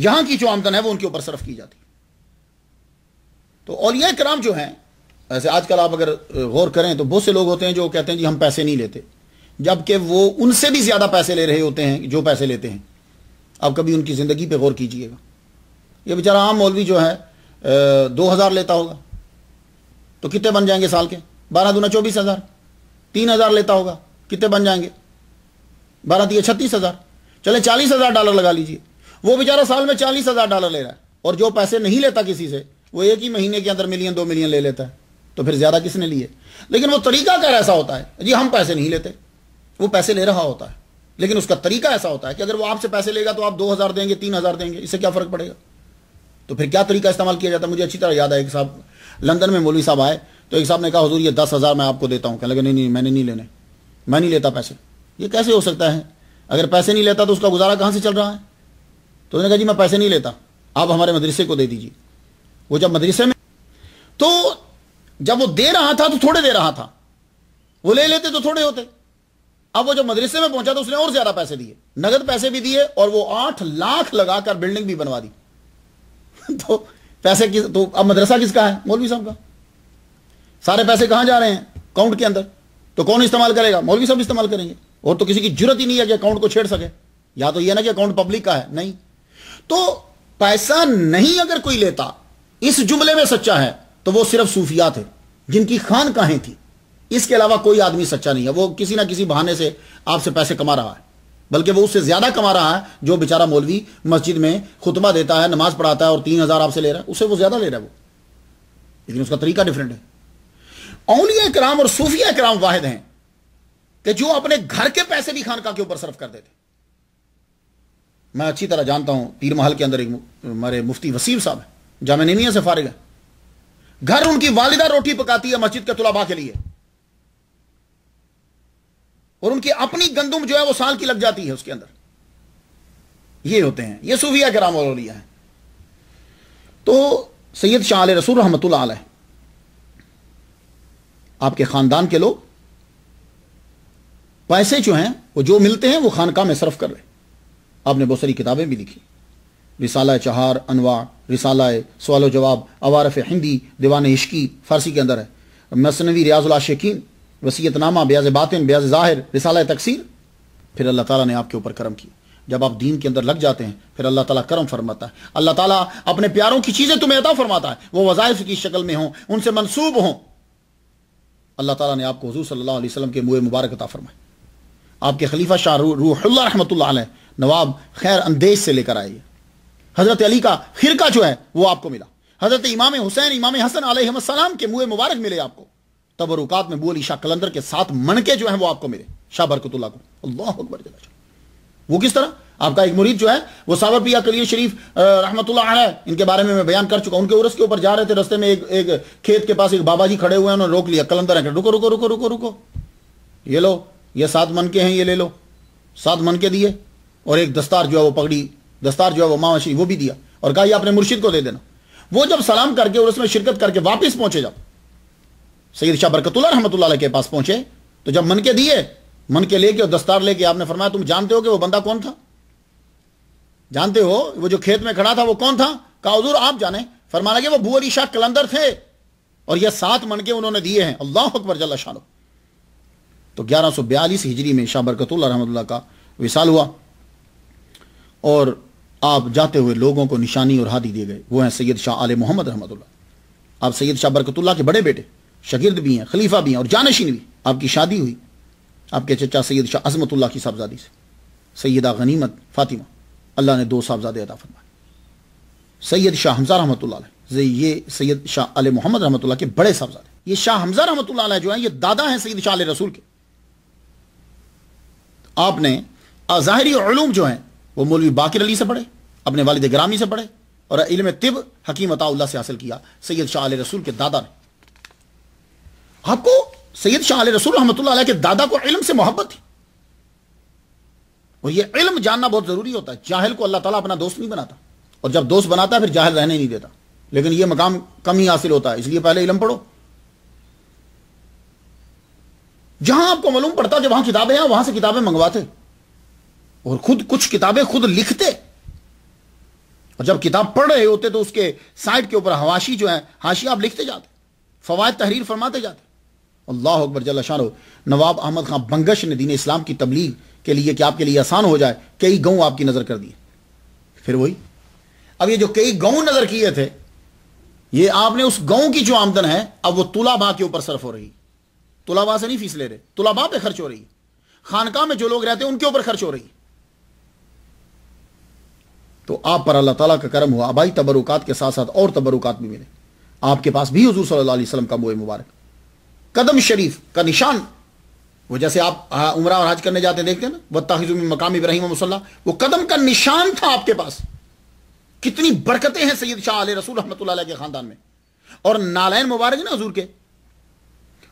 यहां की जो आमदन है वो उनके ऊपर सर्फ की जाती तो यह क्राम जो है ऐसे आजकल आप अगर गौर करें तो बहुत से लोग होते हैं जो कहते हैं जी हम पैसे नहीं लेते जबकि वो उनसे भी ज्यादा पैसे ले रहे होते हैं जो पैसे लेते हैं आप कभी उनकी जिंदगी पे गौर कीजिएगा ये बेचारा आम मौलवी जो है दो हजार लेता होगा तो कितने बन जाएंगे साल के बारह दूना चौबीस हजार तीन हजार लेता होगा कितने बन जाएंगे बारह दिए छत्तीस हजार चले चालीस हजार डॉलर लगा लीजिए वो बेचारा साल में चालीस हजार डॉलर ले रहा है और जो पैसे नहीं लेता किसी से वो एक ही महीने के अंदर मिलियन दो मिलियन ले लेता है तो फिर ज्यादा किसने लिए लेकिन वो तरीका क्या ऐसा होता है जी हम पैसे नहीं लेते वो पैसे ले रहा होता है लेकिन उसका तरीका ऐसा होता है कि अगर वो आपसे पैसे लेगा तो आप दो हजार देंगे तीन हजार देंगे इससे क्या फर्क पड़ेगा तो फिर क्या तरीका इस्तेमाल किया जाता है मुझे अच्छी तरह याद है एक साहब लंदन में मोली साहब आए तो एक साहब ने कहा हजूर ये दस हजार मैं आपको देता हूं कहने लगे नहीं नहीं मैंने नहीं लेने मैं नहीं लेता पैसे ये कैसे हो सकता है अगर पैसे नहीं लेता तो उसका गुजारा कहाँ से चल रहा है तो उन्होंने कहा जी मैं पैसे नहीं लेता आप हमारे मदरसे को दे दीजिए वो जब मदरसे में तो जब वो दे रहा था तो थोड़े दे रहा था वो ले लेते तो थोड़े होते अब वो जब मदरसे में पहुंचा तो उसने और ज्यादा पैसे दिए नगद पैसे भी दिए और वो आठ लाख लगाकर बिल्डिंग भी बनवा दी तो पैसे किस तो अब मदरसा किसका है मौलवी साहब का सारे पैसे कहां जा रहे हैं काउंट के अंदर तो कौन इस्तेमाल करेगा मौलवी साहब इस्तेमाल करेंगे और तो किसी की जरूरत ही नहीं है कि अकाउंट को छेड़ सके या तो यह ना कि अकाउंट पब्लिक का है नहीं तो पैसा नहीं अगर कोई लेता इस जुमले में सच्चा है तो वो सिर्फ सूफिया थे जिनकी खान काहें थी इसके अलावा कोई आदमी सच्चा नहीं है वो किसी ना किसी बहाने से आपसे पैसे कमा रहा है बल्कि वो उससे ज्यादा कमा रहा है जो बेचारा मौलवी मस्जिद में खुतबा देता है नमाज पढ़ाता है और तीन हजार आपसे ले रहा है उससे वो ज्यादा ले रहा है वो लेकिन उसका तरीका डिफरेंट है औलिया कराम और सूफिया कराम वाहिद हैं कि जो अपने घर के पैसे भी खानका के ऊपर सर्फ कर देते मैं अच्छी तरह जानता हूं पीर महल के अंदर एक हमारे मुफ्ती वसीम साहब है जामे नमिया से फारिग है घर उनकी वालिदा रोटी पकाती है मस्जिद के तुलाबा के लिए और उनकी अपनी गंदुम जो है वो साल की लग जाती है उसके अंदर ये होते हैं ये सूफिया के रामिया है तो सैयद शाह रसूल रहमत आपके खानदान के लोग पैसे जो हैं वो जो मिलते हैं वो खानका में सर्फ कर रहे आपने बहुत सारी किताबें भी लिखी रिसाल चहार अनवा रिसाल सवाल जवाब अवारफ हिंदी दीवान इश्की फारसी के अंदर है मसनवी रियाजुलाशिकीन वसीतनामा ब्याज बातिन ब्याज ज़ाहिर रिसाल तकसीर फिर अल्लाह ताला ने आपके ऊपर करम किया जब आप दीन के अंदर लग जाते हैं फिर अल्लाह ताला करम फरमाता है अल्लाह ताला अपने प्यारों की चीज़ें तुम्हें अदा फरमाता है वो वज़ायफ की शक्ल में हों उनसे मनसूब हों अल्लाह ताला ने आपको हजू सल्लाम के मुए मुबारक अता फरमाए आपके खलीफा शाह रूहल्ला रहमत नवाब खैर अंदेज से लेकर आई हज़रत अली का फिरका जो है वो आपको मिला हज़रत इमाम हुसैन इमाम हसन आलम के मुँह मुबारक मिले आपको तबरुकात में बोली शाह कलंदर के साथ मणके जो है वो आपको मिले शाह बरकतुल्ला को अल्लाह अकबर वो किस तरह आपका एक मुरीद जो है वो सावर पिया कलीर शरीफ रहमत इनके बारे में मैं बयान कर चुका उनके उर्स के ऊपर जा रहे थे रस्ते में एक एक खेत के पास एक बाबा जी खड़े हुए हैं उन्होंने रोक लिया कलंदर है रुको रुको रुको रुको रुको ये लो ये सात मन के हैं ये ले लो सात मन के दिए और एक दस्तार जो है वो पगड़ी दस्तार जो है वो मावाशी वो भी दिया और कहा अपने मुर्शिद को दे देना वो जब सलाम करके और उसमें शिरकत करके वापस पहुंचे जब सैद शाह बरकतुल्ला रहमत के पास पहुंचे तो जब मन के दिए मन के लेके और दस्तार लेके आपने फरमाया तुम जानते हो कि वो बंदा कौन था जानते हो वो जो खेत में खड़ा था वो कौन था कहा आप जाने फरमा लगे वो भूअरी शाह कलंदर थे और यह सात मन के उन्होंने दिए हैं अल्लाह अकबर जल्ला शाह तो ग्यारह सौ बयालीस हिजरी में शाह बरकत रहमतुल्ला का विशाल हुआ और आप जाते हुए लोगों को निशानी और हादी दिए गए वो हैं सैयद शाह आल मोहम्मद रहमतुल्ला आप सैयद शाह बरकतुल्ला के बड़े बेटे शगिर्द भी हैं खलीफा भी हैं और जानशीन भी आपकी शादी हुई आपके चचा सैयद शाह अजमतुल्ला की साहबजादी से सैदा गनीमत फातिमा अल्लाह ने दो साहबजादे अदा फरमाए सैयद शाह हमजा रहमत ये सैयद शाह अल मोहम्मद रहमत के बड़े साहबजादे ये शाह हमजा रहमत जो है ये दादा हैं सैयद शाह रसूल के आपने ज़ाहरी ूम जो हैं वो मौलवी बाकर अली से पढ़े अपने वालद ग्रामी से पढ़े और इलम तिब हकीम अताउल्ला से हासिल किया सैयद शाह रसूल के दादा ने आपको सैयद शाह रसूल रहमत के दादा को इलम से मोहब्बत थी और यह इलम जानना बहुत ज़रूरी होता है जाहल को अल्लाह तला अपना दोस्त नहीं बनाता और जब दोस्त बनाता है फिर जाहल रहने नहीं देता लेकिन यह मकाम कम ही हासिल होता है इसलिए पहले इलम पढ़ो जहां आपको मालूम पड़ता जब वहां किताबें हैं वहां से किताबें मंगवाते और खुद कुछ किताबें खुद लिखते और जब किताब पढ़ रहे होते तो उसके साइड के ऊपर हवाशी जो है हाशिया आप लिखते जाते फवाद तहरीर फरमाते जाते अल्लाह अकबर जल्ला शाह नवाब अहमद खां बंगश ने दीन इस्लाम की तबलीग के लिए कि आपके लिए आसान हो जाए कई गऊ आपकी नज़र कर दिए फिर वही अब ये जो कई गऊ नज़र किए थे ये आपने उस गऊ की जो आमदन है अब वो तुला के ऊपर सर्फ हो रही तुलाबा से नहीं फीस ले रहे तुलाबा पे खर्च हो रही है खानका में जो लोग रहते हैं उनके ऊपर खर्च हो रही है तो आप पर अल्लाह ताला का करम हुआ भाई तबरुकात के साथ साथ और तबरुकात भी मिले आपके पास भी हजूर सल्लाम का बोए मुबारक कदम शरीफ का निशान वो जैसे आप उमरा और हज करने जाते देखते हैं ना वत्ताखिज मकाम इब्राहिम वो कदम का निशान था आपके पास कितनी बरकतें हैं सैयद शाह रसूल रहमत के खानदान में और नारायण मुबारक ना हजूर के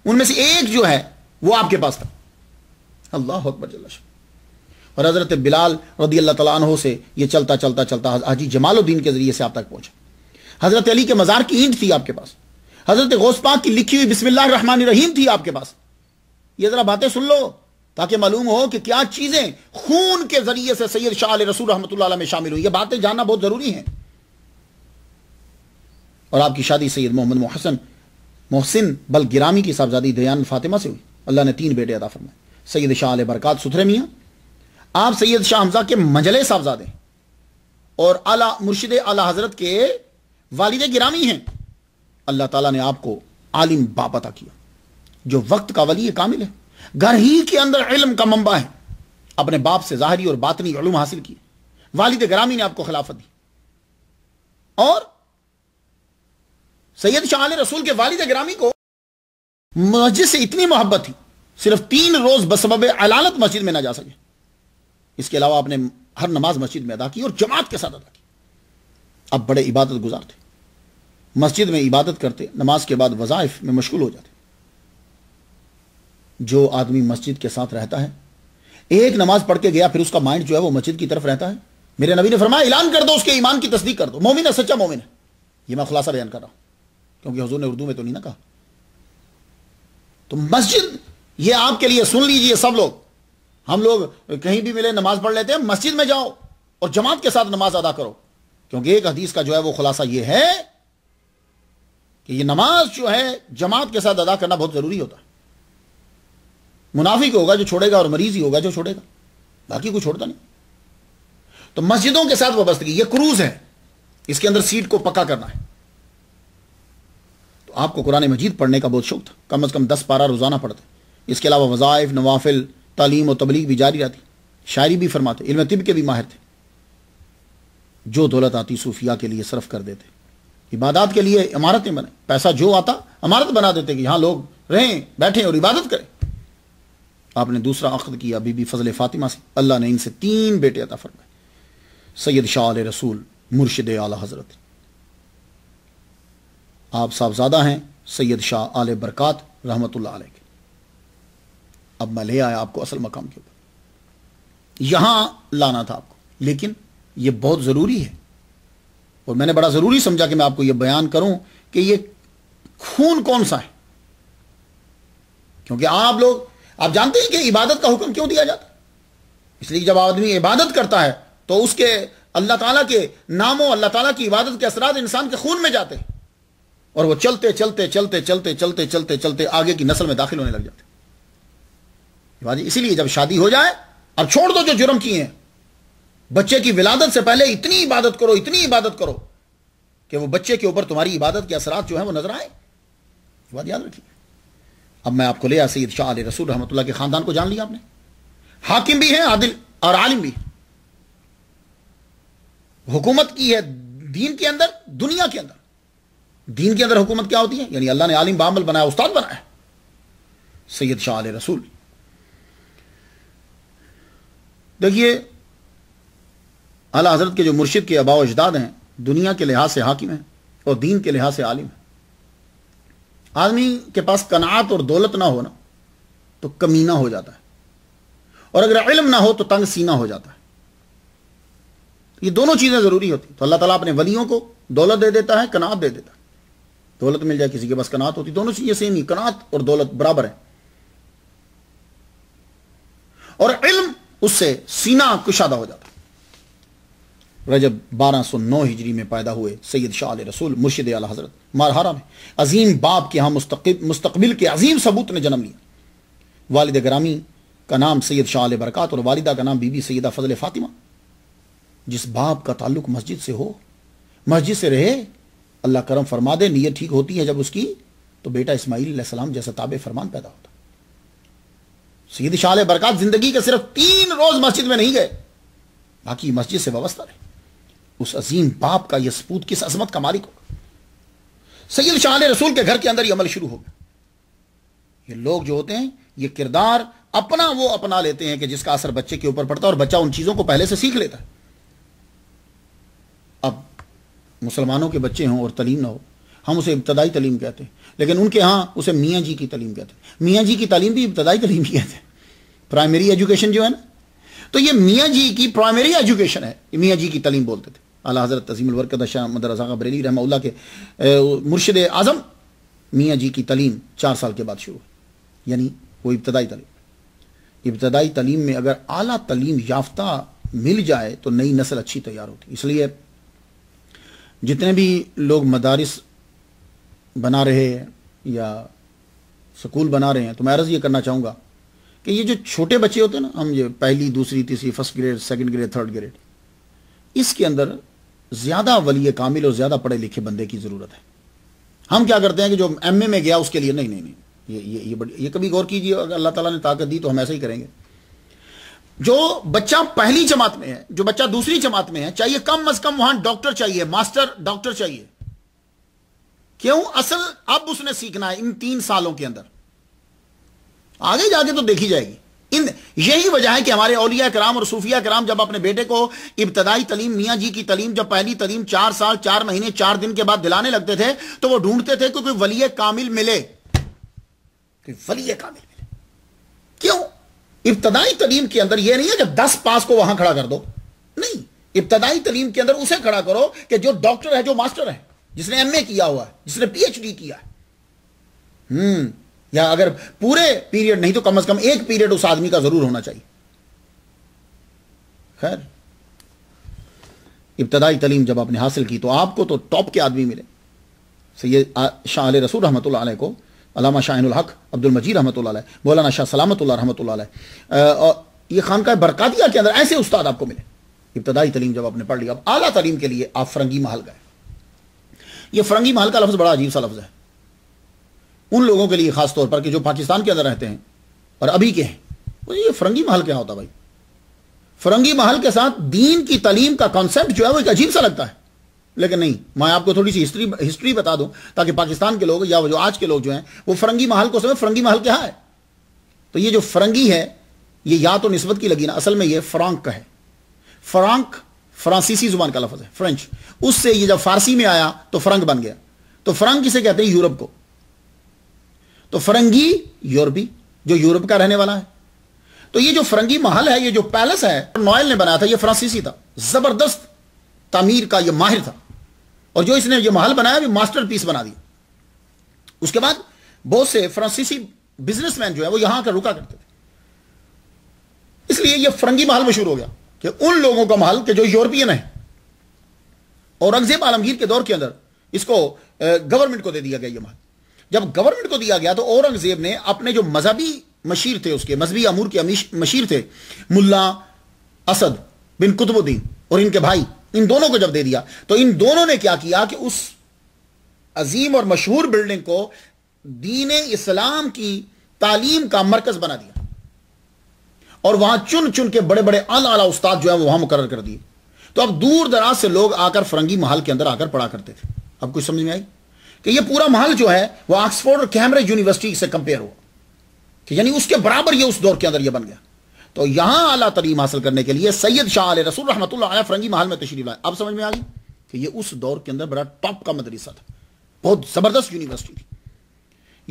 उनमें से एक जो है वो आपके पास था अल्लाह अकबर और हज़रत बिलाल रदी अल्लाह तला से ये चलता चलता चलता हाजी जमालुद्दीन के ज़रिए से आप तक पहुंचा हज़रत अली के मज़ार की ईंट थी आपके पास हज़रत गौसपाक की लिखी हुई रहमान रहीम थी आपके पास ये ज़रा बातें सुन लो ताकि मालूम हो कि क्या चीज़ें खून के ज़रिए से सैयद शाह रसूल रहमत में शामिल हुई ये बातें जानना बहुत ज़रूरी है और आपकी शादी सैयद मोहम्मद मोहसन मोहसिन बल गिरामी की साहबजादी दयान फातिमा से हुई अल्लाह ने तीन बेटे अदा फरमाए सैयद शाह आल बरकत सुथरे मियाँ आप सैयद शाह हमजा के मंजले साहबजादे और आला मुर्शिद आला हजरत के वालिद गिरामी हैं अल्लाह ताला ने आपको आलिम बाप अता किया जो वक्त का वली कामिल है घर ही के अंदर इल्म का मंबा है अपने बाप से ज़ाहरी और बातनी हासिल किए वालिद ग्रामी ने आपको खिलाफत दी और सैयद शाह रसूल के वालिद ग्रामी को मस्जिद से इतनी मोहब्बत थी सिर्फ तीन रोज बसब अलालत मस्जिद में ना जा सके इसके अलावा आपने हर नमाज मस्जिद में अदा की और जमात के साथ अदा की अब बड़े इबादत गुजार थे मस्जिद में इबादत करते नमाज के बाद वजाइफ में मशगूल हो जाते जो आदमी मस्जिद के साथ रहता है एक नमाज पढ़ के गया फिर उसका माइंड जो है वो मस्जिद की तरफ रहता है मेरे नबी ने फरमाया ऐलान कर दो उसके ईमान की तस्दीक कर दो मोमिन है सच्चा मोमिन है ये मैं खुलासा बयान कर रहा हूं क्योंकि हजूर ने उर्दू में तो नहीं ना कहा तो मस्जिद ये आपके लिए सुन लीजिए सब लोग हम लोग कहीं भी मिले नमाज पढ़ लेते हैं मस्जिद में जाओ और जमात के साथ नमाज अदा करो क्योंकि एक हदीस का जो है वो खुलासा ये है कि ये नमाज जो है जमात के साथ अदा करना बहुत जरूरी होता है मुनाफिक होगा जो छोड़ेगा और मरीज ही होगा जो छोड़ेगा बाकी कुछ छोड़ता नहीं तो मस्जिदों के साथ वाबस्तगी ये क्रूज है इसके अंदर सीट को पक्का करना है आपको कुरान मजीद पढ़ने का बहुत शौक था कम अज़ कम दस पारा रोज़ाना पढ़ते इसके अलावा वज़ाइफ नवाफिल तालीम और तबलीग भी जारी रहती शायरी भी फरमाते इल्म तिब के भी माहिर थे जो दौलत आती सूफिया के लिए सर्फ कर देते इबादत के लिए इमारतें बने पैसा जो आता इमारत बना देते कि यहाँ लोग रहें बैठें और इबादत करें आपने दूसरा अक्द किया बीबी फजल फातिमा से अल्लाह ने इनसे तीन बेटे अता फरमाए सैयद शाह रसूल मुर्शद आला हजरत आप साहबजादा हैं सैयद शाह आल बरकत रहमत आल अब मैं ले आया आपको असल मकाम के ऊपर यहां लाना था आपको लेकिन यह बहुत ज़रूरी है और मैंने बड़ा ज़रूरी समझा कि मैं आपको यह बयान करूं कि यह खून कौन सा है क्योंकि आप लोग आप जानते हैं कि इबादत का हुक्म क्यों दिया जाता इसलिए जब आदमी इबादत करता है तो उसके अल्लाह ताला के नामों अल्लाह ताला की इबादत के असरा इंसान के खून में जाते हैं और वो चलते चलते चलते चलते चलते चलते चलते आगे की नस्ल में दाखिल होने लग जाते इसीलिए जब शादी हो जाए अब छोड़ दो जो जुर्म किए हैं बच्चे की विलादत से पहले इतनी इबादत करो इतनी इबादत करो कि वो बच्चे के ऊपर तुम्हारी इबादत के असरात जो है वो नजर आए बात याद रखिए अब मैं आपको ले आया शाह अली रसूल रहमतुल्लाह के खानदान को जान लिया आपने हाकिम भी है आदिल और आलिम भी हुकूमत की है दीन के अंदर दुनिया के अंदर दीन के अंदर हुकूमत क्या होती है यानी अल्लाह ने आलिम बामल बनाया उस्ताद बनाया सैयद शाह रसूल देखिए अला हजरत के जो मुर्शिद के अबाव अजदाद हैं दुनिया के लिहाज से हाकिम हैं और दीन के लिहाज से आलिम हैं आदमी के पास कनात और दौलत ना हो ना तो कमीना हो जाता है और अगर इलम ना हो तो तंग सीना हो जाता है ये दोनों चीजें जरूरी होती तो अल्लाह तला अपने वलियों को दौलत दे देता है कनात दे देता है दौलत मिल जाए किसी के पास कनात होती दोनों चीजें सेम ही कनात और दौलत बराबर है और इल्म उससे सीना कुशादा हो जाता रजब बारह सौ नौ हिजरी में पैदा हुए सैयद शाह रसूल मुर्शिद आला हजरत मारहारा में अजीम बाप के यहां मुस्तकबिल के अजीम सबूत ने जन्म लिया वालद ग्रामी का नाम सैयद शाह बरकत और वालिदा का नाम बीबी सैदा फजल फातिमा जिस बाप का ताल्लुक मस्जिद से हो मस्जिद से रहे अल्लाह करम फरमा दे नीयत ठीक होती है जब उसकी तो बेटा इसमाइल जैसा ताब फरमान पैदा होता सईद शाह बरकत जिंदगी के सिर्फ तीन रोज मस्जिद में नहीं गए बाकी मस्जिद से वाबस्ता रहे उस अजीम बाप का यह सपूत किस अजमत का मालिक होगा सैयद शाह रसूल के घर के अंदर यह अमल शुरू हो गया ये लोग जो होते हैं ये किरदार अपना वो अपना लेते हैं कि जिसका असर बच्चे के ऊपर पड़ता है और बच्चा उन चीज़ों को पहले से सीख लेता है मुसलमानों के बच्चे हों और तलीम ना हो हम उसे इब्तदाई तलीम कहते हैं लेकिन उनके यहाँ उसे मियाँ जी की तलीम कहते हैं मियाँ जी की तालीम भी इब्तदाई तलीम ही कहते हैं प्राइमरी एजुकेशन जो है ना तो ये मियाँ जी की प्राइमरी एजुकेशन है मियाँ जी की तलीम बोलते थे अला हजरत तजीम मदर मदरसा बरेली रहमा के मुर्शद आजम मियाँ जी की तलीम चार साल के बाद शुरू हुई यानी वो इब्तदाई तलीम इब्तदाई तलीम में अगर अली तलीम याफ्ता मिल जाए तो नई नस्ल अच्छी तैयार होती इसलिए जितने भी लोग मदारस बना रहे हैं या स्कूल बना रहे हैं तो मैं अर्ज़ ये करना चाहूँगा कि ये जो छोटे बच्चे होते हैं ना हम ये पहली दूसरी तीसरी first grade second grade third grade इसके अंदर ज़्यादा वली कामिल और ज़्यादा पढ़े लिखे बंदे की ज़रूरत है हम क्या करते हैं कि जो एम में गया उसके लिए नहीं नहीं नहीं ये ये ये बड़ी ये कभी गौर कीजिए अगर अल्लाह ताला ने ताकत दी तो हम ऐसा ही करेंगे जो बच्चा पहली जमात में है जो बच्चा दूसरी जमात में है चाहिए कम अज कम वहां डॉक्टर चाहिए मास्टर डॉक्टर चाहिए क्यों असल अब उसने सीखना है इन तीन सालों के अंदर आगे जाके तो देखी जाएगी इन यही वजह है कि हमारे औलिया कराम और सूफिया कराम जब अपने बेटे को इब्तदाई तलीम मियाँ जी की तलीम जब पहली तलीम चार साल चार महीने चार दिन के बाद दिलाने लगते थे तो वो ढूंढते थे कि कोई कामिल मिले कोई कामिल मिले क्यों इब्तदाई तलीम के अंदर यह नहीं है कि दस पास को वहां खड़ा कर दो नहीं इब्तदाई तलीम के अंदर उसे खड़ा करो कि जो डॉक्टर है जो मास्टर है जिसने एमए किया हुआ है जिसने पीएचडी किया है हम्म या अगर पूरे पीरियड नहीं तो कम से कम एक पीरियड उस आदमी का जरूर होना चाहिए खैर इब्तदाई तलीम जब आपने हासिल की तो आपको तो टॉप के आदमी मिले सैयद शाह रसूल रहमत को अलामा शाहनुल हक अब्दुल मजीद रहमत मौलाना शाह सलामत रहमत और ये खानका बरकातिया के अंदर ऐसे उस्ताद आपको मिले इब्तदाई तलीम जब आपने पढ़ लिया अब आला तलीम के लिए आप फरंगी महल गए ये फरंगी महल का लफ्ज़ बड़ा अजीब सा लफ्ज़ है उन लोगों के लिए खास तौर पर कि जो पाकिस्तान के अंदर रहते हैं और अभी के हैं ये फरंगी महल क्या होता भाई फरंगी महल के साथ दीन की तलीम का कॉन्सेप्ट जो है वो एक अजीब सा लगता है लेकिन नहीं मैं आपको थोड़ी सी हिस्ट्री हिस्ट्री बता दूं ताकि पाकिस्तान के लोग या जो आज के लोग जो हैं वो फरंगी महल को समय फरंगी महल क्या है तो ये जो फरंगी है ये या तो नस्बत की लगी ना असल में ये फ्रांक का है फ्रांक फ्रांसीसी जुबान का लफज है फ्रेंच उससे ये जब फारसी में आया तो फ्रंक बन गया तो फ्रंक किसे कहते हैं यूरोप को तो फरंगी यूरोपी जो यूरोप का रहने वाला है तो ये जो फरंगी महल है ये जो पैलेस है नॉयल ने बनाया था ये फ्रांसीसी था जबरदस्त तामीर का ये माहिर था और जो इसने ये महल बनाया भी मास्टर पीस बना दिया उसके बाद बहुत से फ्रांसीसी बिजनेसमैन जो है वो यहां आकर रुका करते थे इसलिए ये फरंगी महल मशहूर हो गया कि उन लोगों का महल के जो यूरोपियन है औरंगजेब आलमगीर के दौर के अंदर इसको गवर्नमेंट को दे दिया गया ये महल जब गवर्नमेंट को दिया गया तो औरंगजेब ने अपने जो मजहबी मशीर थे उसके मजहबी अमूर के मशीर थे मुल्ला असद बिन कुतुबुद्दीन और इनके भाई इन दोनों को जब दे दिया तो इन दोनों ने क्या किया कि उस अजीम और मशहूर बिल्डिंग को दीन इस्लाम की तालीम का मरकज बना दिया और वहां चुन चुन के बड़े बड़े अल आला उस्ताद जो है वहां मुकर कर दिए तो अब दूर दराज से लोग आकर फरंगी महल के अंदर आकर पढ़ा करते थे अब कुछ समझ में आई कि ये पूरा महल जो है वो ऑक्सफोर्ड और कैम्ब्रिज यूनिवर्सिटी से कंपेयर हुआ कि यानी उसके बराबर ये उस दौर के अंदर ये बन गया तो यहां आला तरीम हासिल करने के लिए सैयद शाह आल रसूल रहमत फरंगी महल में तशरी लाए अब समझ में आ गई कि यह उस दौर के अंदर बड़ा टॉप का मदरसा था बहुत ज़बरदस्त यूनिवर्सिटी थी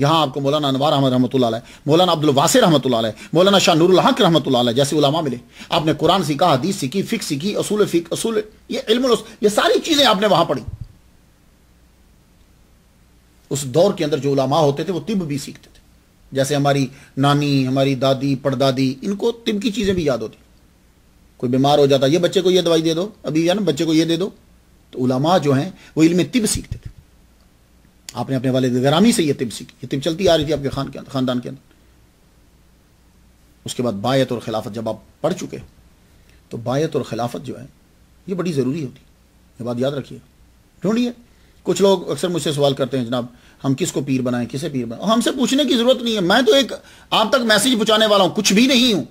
यहां आपको मौलाना अनवार अहमद रहमत मौलाना अब्दुल वासिर रहमत मौलाना शाह नूरुल हक रहमत जैसे उलामा मिले आपने कुरान सीखा हदीस सीखी फ़िक सीखी असूल फ़िक असूल ये इल्म ये सारी चीज़ें आपने वहां पढ़ी उस दौर के अंदर जो उलामा होते थे वो तिब भी सीखते थे जैसे हमारी नानी हमारी दादी पड़दादी इनको तिब की चीज़ें भी याद होती कोई बीमार हो जाता ये बच्चे को ये दवाई दे दो अभी या ना बच्चे को ये दे दो तो उलामा जो हैं वो इल्म तिब सीखते थे आपने अपने वाले गरामी से ये तिब सीखी ये तिब चलती आ रही थी आपके खान के खानदान के अंदर उसके बाद बायत और खिलाफत जब आप पढ़ चुके हो तो बायत और खिलाफत जो है ये बड़ी ज़रूरी होती है ये बात याद रखिए ढूंढिए कुछ लोग अक्सर मुझसे सवाल करते हैं जनाब हम किसको पीर बनाएं किसे पीर बनाएं हमसे पूछने की जरूरत नहीं है मैं तो एक आप तक मैसेज पहुंचाने वाला हूं कुछ भी नहीं हूं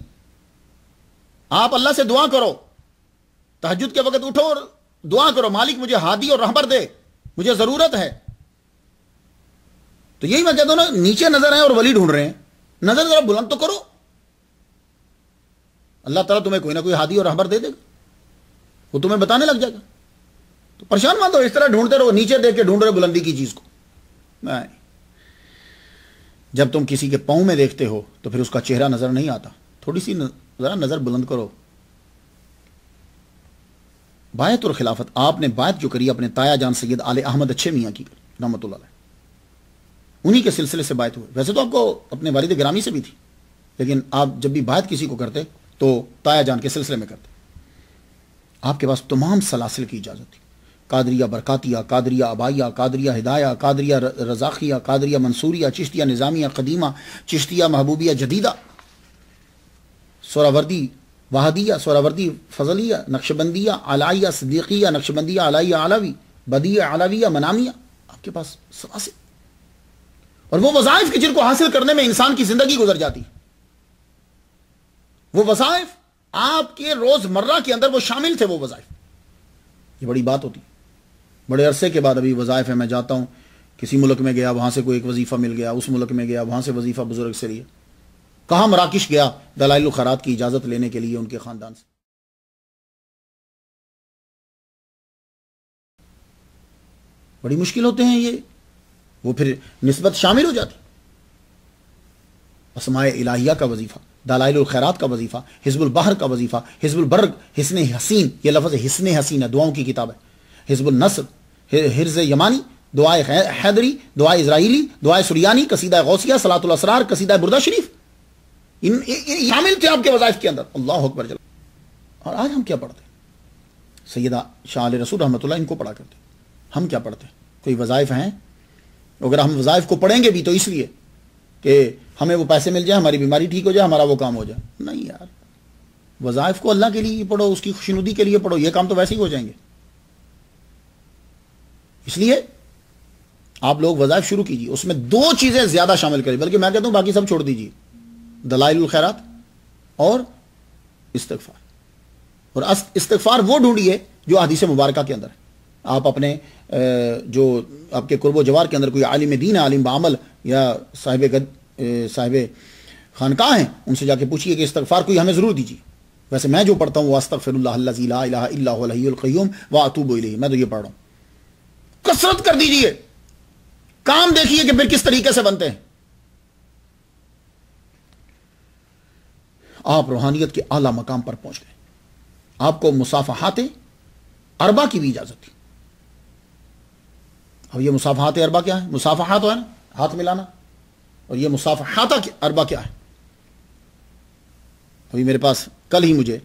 आप अल्लाह से दुआ करो तहजद के वक्त उठो और दुआ करो मालिक मुझे हादी और रहबर दे मुझे जरूरत है तो यही मैं कहता हूं ना नीचे नजर आए और वली ढूंढ रहे हैं नजर जरा बुलंद तो करो अल्लाह तला तुम्हें कोई ना कोई हादी और रहबर दे देगा वो तुम्हें बताने लग जाएगा तो परेशान मत हो इस तरह ढूंढते रहो नीचे देख के ढूंढ रहे बुलंदी की चीज को मैं जब तुम किसी के पाँव में देखते हो तो फिर उसका चेहरा नजर नहीं आता थोड़ी सी जरा नजर बुलंद करो बायत और खिलाफत आपने बात जो करी अपने ताया जान सैयद आले अहमद अच्छे मियाँ की रमत उन्हीं के सिलसिले से बायत हुई वैसे तो आपको अपने वालिद ग्रामी से भी थी लेकिन आप जब भी बात किसी को करते तो ताया जान के सिलसिले में करते आपके पास तमाम सलासिल की इजाजत थी कादरिया बरकातिया कादरिया अबाया कादरिया हिदाया कादरिया रजाकिया कादरिया मंसूरिया चिश्तिया निज़ामिया कदीमा चिश्तिया महबूबिया जदीदा सोरावर्दी वाहदिया सोरावर्दी फजलिया नक्शबंदिया आलाया सदीकिया नक्शबंदिया आलाया आलावी बदिया आलाविया मनामिया आपके पास सवासे और वो वजायफ के जिनको हासिल करने में इंसान की जिंदगी गुजर जाती वो वजायफ आपके रोजमर्रा के अंदर वो शामिल थे वो वजायफ ये बड़ी बात होती बड़े अरसे के बाद अभी वज़ायफ़ है मैं जाता हूँ किसी मुल्क में गया वहां से कोई एक वजीफ़ा मिल गया उस मुल्क में गया वहां से वजीफ़ा बुज़ुर्ग से लिया कहाँ मराकिश गया दलाइल खरात की इजाज़त लेने के लिए उनके ख़ानदान से बड़ी मुश्किल होते हैं ये वो फिर नस्बत शामिल हो जाती असमाय इलाहिया का वजीफ़ा दलाइल खैरात का वजीफ़ा हिजबुल बहर का वजीफ़ा हिजबुल बर्ग हसन हसीन ये लफज हसन हसीन है दुआओं की किताब है हिजबुल नसर हिरज यमानी दुआ हैदरी दुआ इसराइली दुआ सुरियानी कसीदा गौसिया सलातुलसरार कसीदा बुरदा शरीफ इन शामिल थे आपके वजायफ के अंदर अल्लाह अकबर जल और आज हम क्या पढ़ते हैं सैदा शाह रसूल रहमत इनको पढ़ा करते हम क्या पढ़ते हैं कोई वजायफ हैं अगर हम वजायफ को पढ़ेंगे भी तो इसलिए कि हमें वो पैसे मिल जाए हमारी बीमारी ठीक हो जाए हमारा वो काम हो जाए नहीं यार वजायफ को अल्लाह के लिए पढ़ो उसकी खुशनुदी के लिए पढ़ो ये काम तो वैसे ही हो जाएंगे इसलिए आप लोग वजायफ शुरू कीजिए उसमें दो चीज़ें ज़्यादा शामिल करें बल्कि मैं कहता हूँ बाकी सब छोड़ दीजिए दलाइल खैरात और इस्तफार और इस्तफार वो ढूंढिए जो हदीस मुबारक के अंदर है आप अपने जो आपके कुर्ब जवार के अंदर कोई आलिम दीन आलिम बामल या साहिब गद साहिब खानका हैं उनसे जाके पूछिए कि इस्तफार कोई हमें ज़रूर दीजिए वैसे मैं जो पढ़ता हूँ वास्तफ़िर ला व मैं तो ये पढ़ रहा हूँ कसरत कर दीजिए काम देखिए कि फिर किस तरीके से बनते हैं आप रूहानियत के आला मकाम पर पहुंच गए आपको मुसाफहाते अरबा की भी इजाजत थी अब ये मुसाफात अरबा क्या है मुसाफात तो है ना हाथ मिलाना और ये मुसाफात अरबा क्या है अभी मेरे पास कल ही मुझे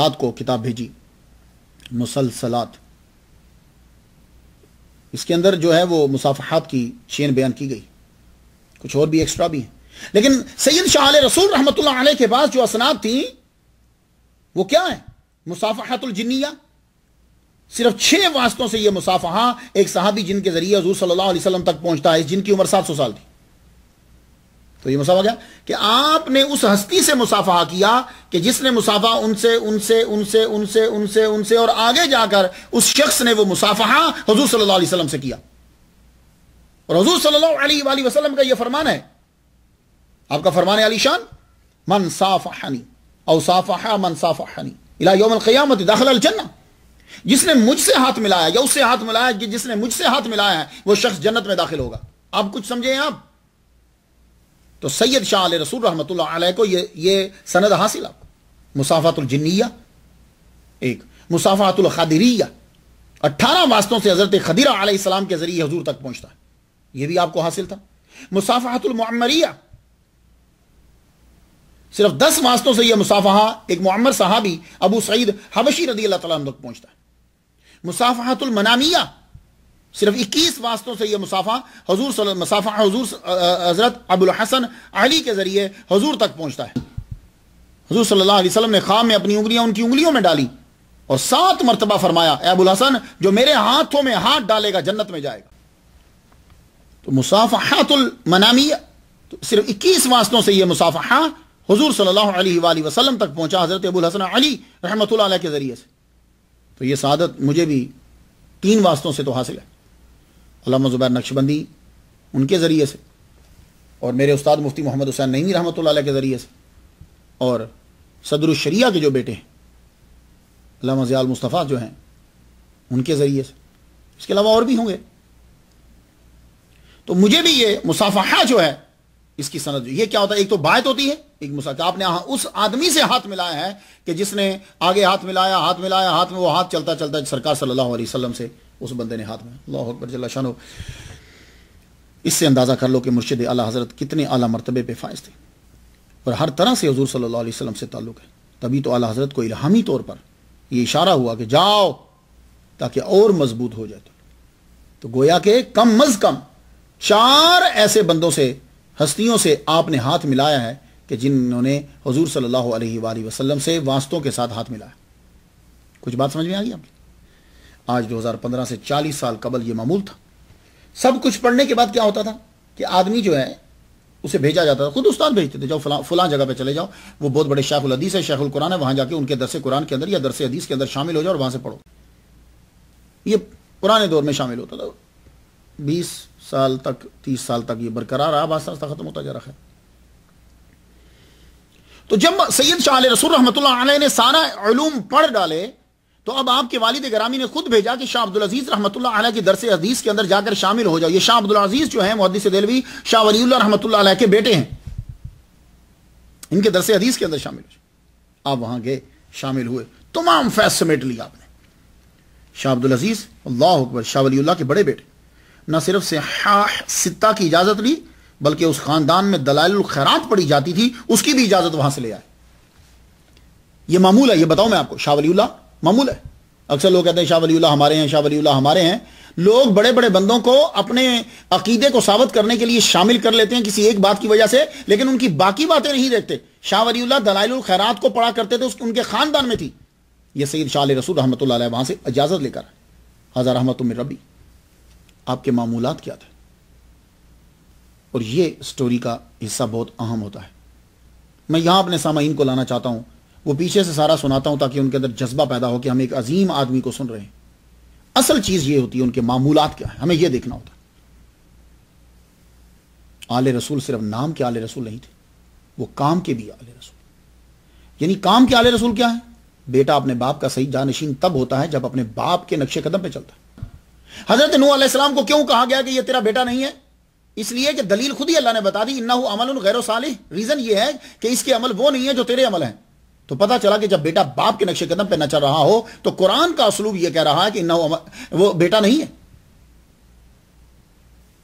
रात को किताब भेजी मुसलसलात इसके अंदर जो है वो मुसाफहत की चेन बयान की गई कुछ और भी एक्स्ट्रा भी है लेकिन सैयद शाह रसूल रहमत के पास जो असनाद थी वो क्या है मुसाफातुलजनिया सिर्फ छह वास्तों से यह मुसाफहा एक साहबी जिनके जरिए हजूर सल्लल्लाहु अलैहि वसल्लम तक पहुंचता है जिनकी उम्र सात सौ साल थी तो ये मुसाफा क्या कि आपने उस हस्ती से मुसाफा किया कि जिसने मुसाफा उनसे उनसे उनसे उनसे उनसे उनसे और आगे जाकर उस शख्स ने वो मुसाफा हजूर सल्लल्लाहु अलैहि वसल्लम से किया और हजूर सल्लल्लाहु अलैहि वसल्लम का ये फरमान है आपका फरमान है आलिशान मन साफानी और साफा मन साफानी इला योम क़यामत दाखिल अलजन्ना जिसने मुझसे हाथ मिलाया या उससे हाथ मिलाया जिसने मुझसे हाथ मिलाया है वह शख्स जन्नत में दाखिल होगा आप कुछ समझे आप तो सैयद शाह रसूल रहमत को ये ये सनद हासिल आपको मुसाफ़ातुलजन्निया एक मुसाफ़ातुलखदरिया अट्ठारह वास्तों से हज़रत खदीरा आसमाम के ज़रिए हजूर तक पहुंचता है यह भी आपको हासिल था मुसाफ़ातुलमरिया सिर्फ दस वास्तों से यह मुसाफ़ा एक मम्मर साहबी अबू सईद हबशी रदी अल्लाह तक पहुंचता है मुसाफ़ातुलमनामिया सिर्फ इक्कीस वास्तों से यह मुसाफा हजूर मुसाफा हजूर हजरत अबुल हसन अली के जरिए हजूर तक पहुंचता है हजूर सल्लल्लाहु अलैहि वसल्लम ने खाम में अपनी उंगलियां उनकी उंगलियों में डाली और सात मरतबा फरमाया अबुल हसन जो मेरे हाथों में हाथ डालेगा जन्नत में जाएगा तो मुसाफातुल मनामिया तो सिर्फ इक्कीस वास्तों से यह मुसाफा हजूर सल्लल्लाहु अलैहि वसल्लम तक पहुंचा हजरत अबुल हसन अली रहमतुल्लाह के जरिए से तो यह शादत मुझे भी तीन वास्तों से तो हासिल है अलामा ज़ुबैर नक्शबंदी उनके ज़रिए से और मेरे उस्ताद मुफ्ती मोहम्मद हुसैन नईमी रहमत के ज़रिए से और सदरुशरिया के जो बेटे हैं अलामा ज़ियाल मुस्तफ़ा जो हैं उनके ज़रिए से इसके अलावा और भी होंगे तो मुझे भी ये मुसाफहा जो है इसकी सनद ये क्या होता है एक तो बात होती है एक मुसाफा आपने उस आदमी से हाथ मिलाया है कि जिसने आगे हाथ मिलाया हाथ मिलाया हाथ में वो हाथ चलता चलता सरकार सल्लल्लाहु अलैहि वसल्लम से उस बंदे ने हाथ में अल्लाह अकबर जला शाह इससे अंदाज़ा कर लो कि मुर्शिद आला हज़रत कितने आला मरतबे पे फायज थे और हर तरह से हजूर सल्ला वसम से ताल्लुक़ है तभी तो आला हज़रत को इलामी तौर पर यह इशारा हुआ कि जाओ ताकि और मजबूत हो जाए तो।, तो गोया के कम अज कम चार ऐसे बंदों से हस्तियों से आपने हाथ मिलाया है कि जिन्होंने हजूर सल्लल्लाहु वसलम से वास्तों के साथ हाथ मिलाया कुछ बात समझ में आ गई आपकी आज 2015 से 40 साल कबल ये मामूल था सब कुछ पढ़ने के बाद क्या होता था कि आदमी जो है उसे भेजा जाता था खुद उस्ताद भेजते थे जाओ फला फला जगह पे चले जाओ वो बहुत बड़े शेखुल हदीस है शेखुल कुरान है वहां जाके उनके दरस कुरान के अंदर या दरस हदीस के अंदर शामिल हो जाओ और वहां से पढ़ो ये पुराने दौर में शामिल होता था बीस साल तक तीस साल तक ये बरकरार रहा आस्ता आस्ता खत्म होता जा रहा है तो जब सैयद शाह रसूल रहमत ने सारा अलूम पढ़ डाले तो अब आपके वालिद ग्रामी ने खुद भेजा कि शाह अब्दुल अजीज रहमत के दरस अजीज के अंदर जाकर शामिल हो जाओ ये शाह अब्दुल अजीज जो है मुहदस दिलवी शाह वली रहमत के बेटे हैं इनके दरस अदीज के अंदर शामिल हो आप वहां गए शामिल हुए तमाम फैस समेट लिया आपने शाह अब्दुल अजीज अल्लाह अकबर शाह वली के बड़े बेटे न सिर्फ से की इजाजत ली बल्कि उस खानदान में दलाल खैरात पड़ी जाती थी उसकी भी इजाजत वहां से ले आए ये मामूल है ये बताओ मैं आपको शाह वली मामूल है अक्सर लोग कहते हैं शाह वलीला हमारे हैं शाह वलीला हमारे हैं लोग बड़े बड़े बंदों को अपने अकीदे को साबित करने के लिए शामिल कर लेते हैं किसी एक बात की वजह से लेकिन उनकी बाकी बातें नहीं देखते शाह वलीला दलाइल खैरात को पढ़ा करते थे उनके खानदान में थी ये सईद शाह रसूल रहमत वहां से इजाजत लेकर हज़ार रहमत रबी आपके मामूलत क्या थे और ये स्टोरी का हिस्सा बहुत अहम होता है मैं यहां अपने सामाइन को लाना चाहता हूं वो पीछे से सारा सुनाता हूं ताकि उनके अंदर जज्बा पैदा हो कि हम एक अजीम आदमी को सुन रहे हैं असल चीज ये होती है उनके मामूलात क्या है हमें यह देखना होता आले रसूल सिर्फ नाम के आले रसूल नहीं थे वो काम के भी आले रसूल यानी काम के आले रसूल क्या है बेटा अपने बाप का सही जानशीन तब होता है जब अपने बाप के नक्शे कदम पर चलता है हजरत नू आसलाम को क्यों कहा गया कि यह तेरा बेटा नहीं है इसलिए कि दलील खुद ही अल्लाह ने बता दी इन्ना अमल गैर साली रीजन यह है कि इसके अमल वो नहीं है जो तेरे अमल हैं तो पता चला कि जब बेटा बाप के नक्शे कदम पर न चल रहा हो तो कुरान का असलूब यह कह रहा है कि नौ वो बेटा नहीं है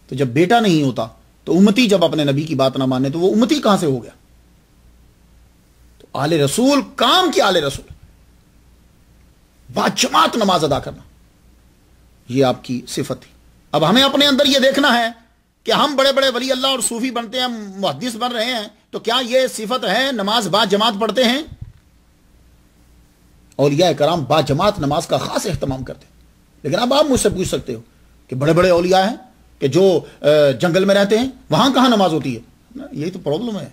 तो जब बेटा नहीं होता तो उम्मती जब अपने नबी की बात ना माने तो वो उमती कहां से हो गया तो आले रसूल काम के आले रसूल बाजमात नमाज अदा करना ये आपकी सिफत थी अब हमें अपने अंदर यह देखना है कि हम बड़े बड़े वली अल्लाह और सूफी बनते हैं मुहदस बन रहे हैं तो क्या ये सिफत है नमाज बाद जमात पढ़ते हैं औलिया कराम बाजमात नमाज का खास अहतमाम करते लेकिन अब आप मुझसे पूछ सकते हो कि बड़े बड़े ओलिया हैं कि जो जंगल में रहते हैं वहां कहाँ नमाज होती है ना यही तो प्रॉब्लम है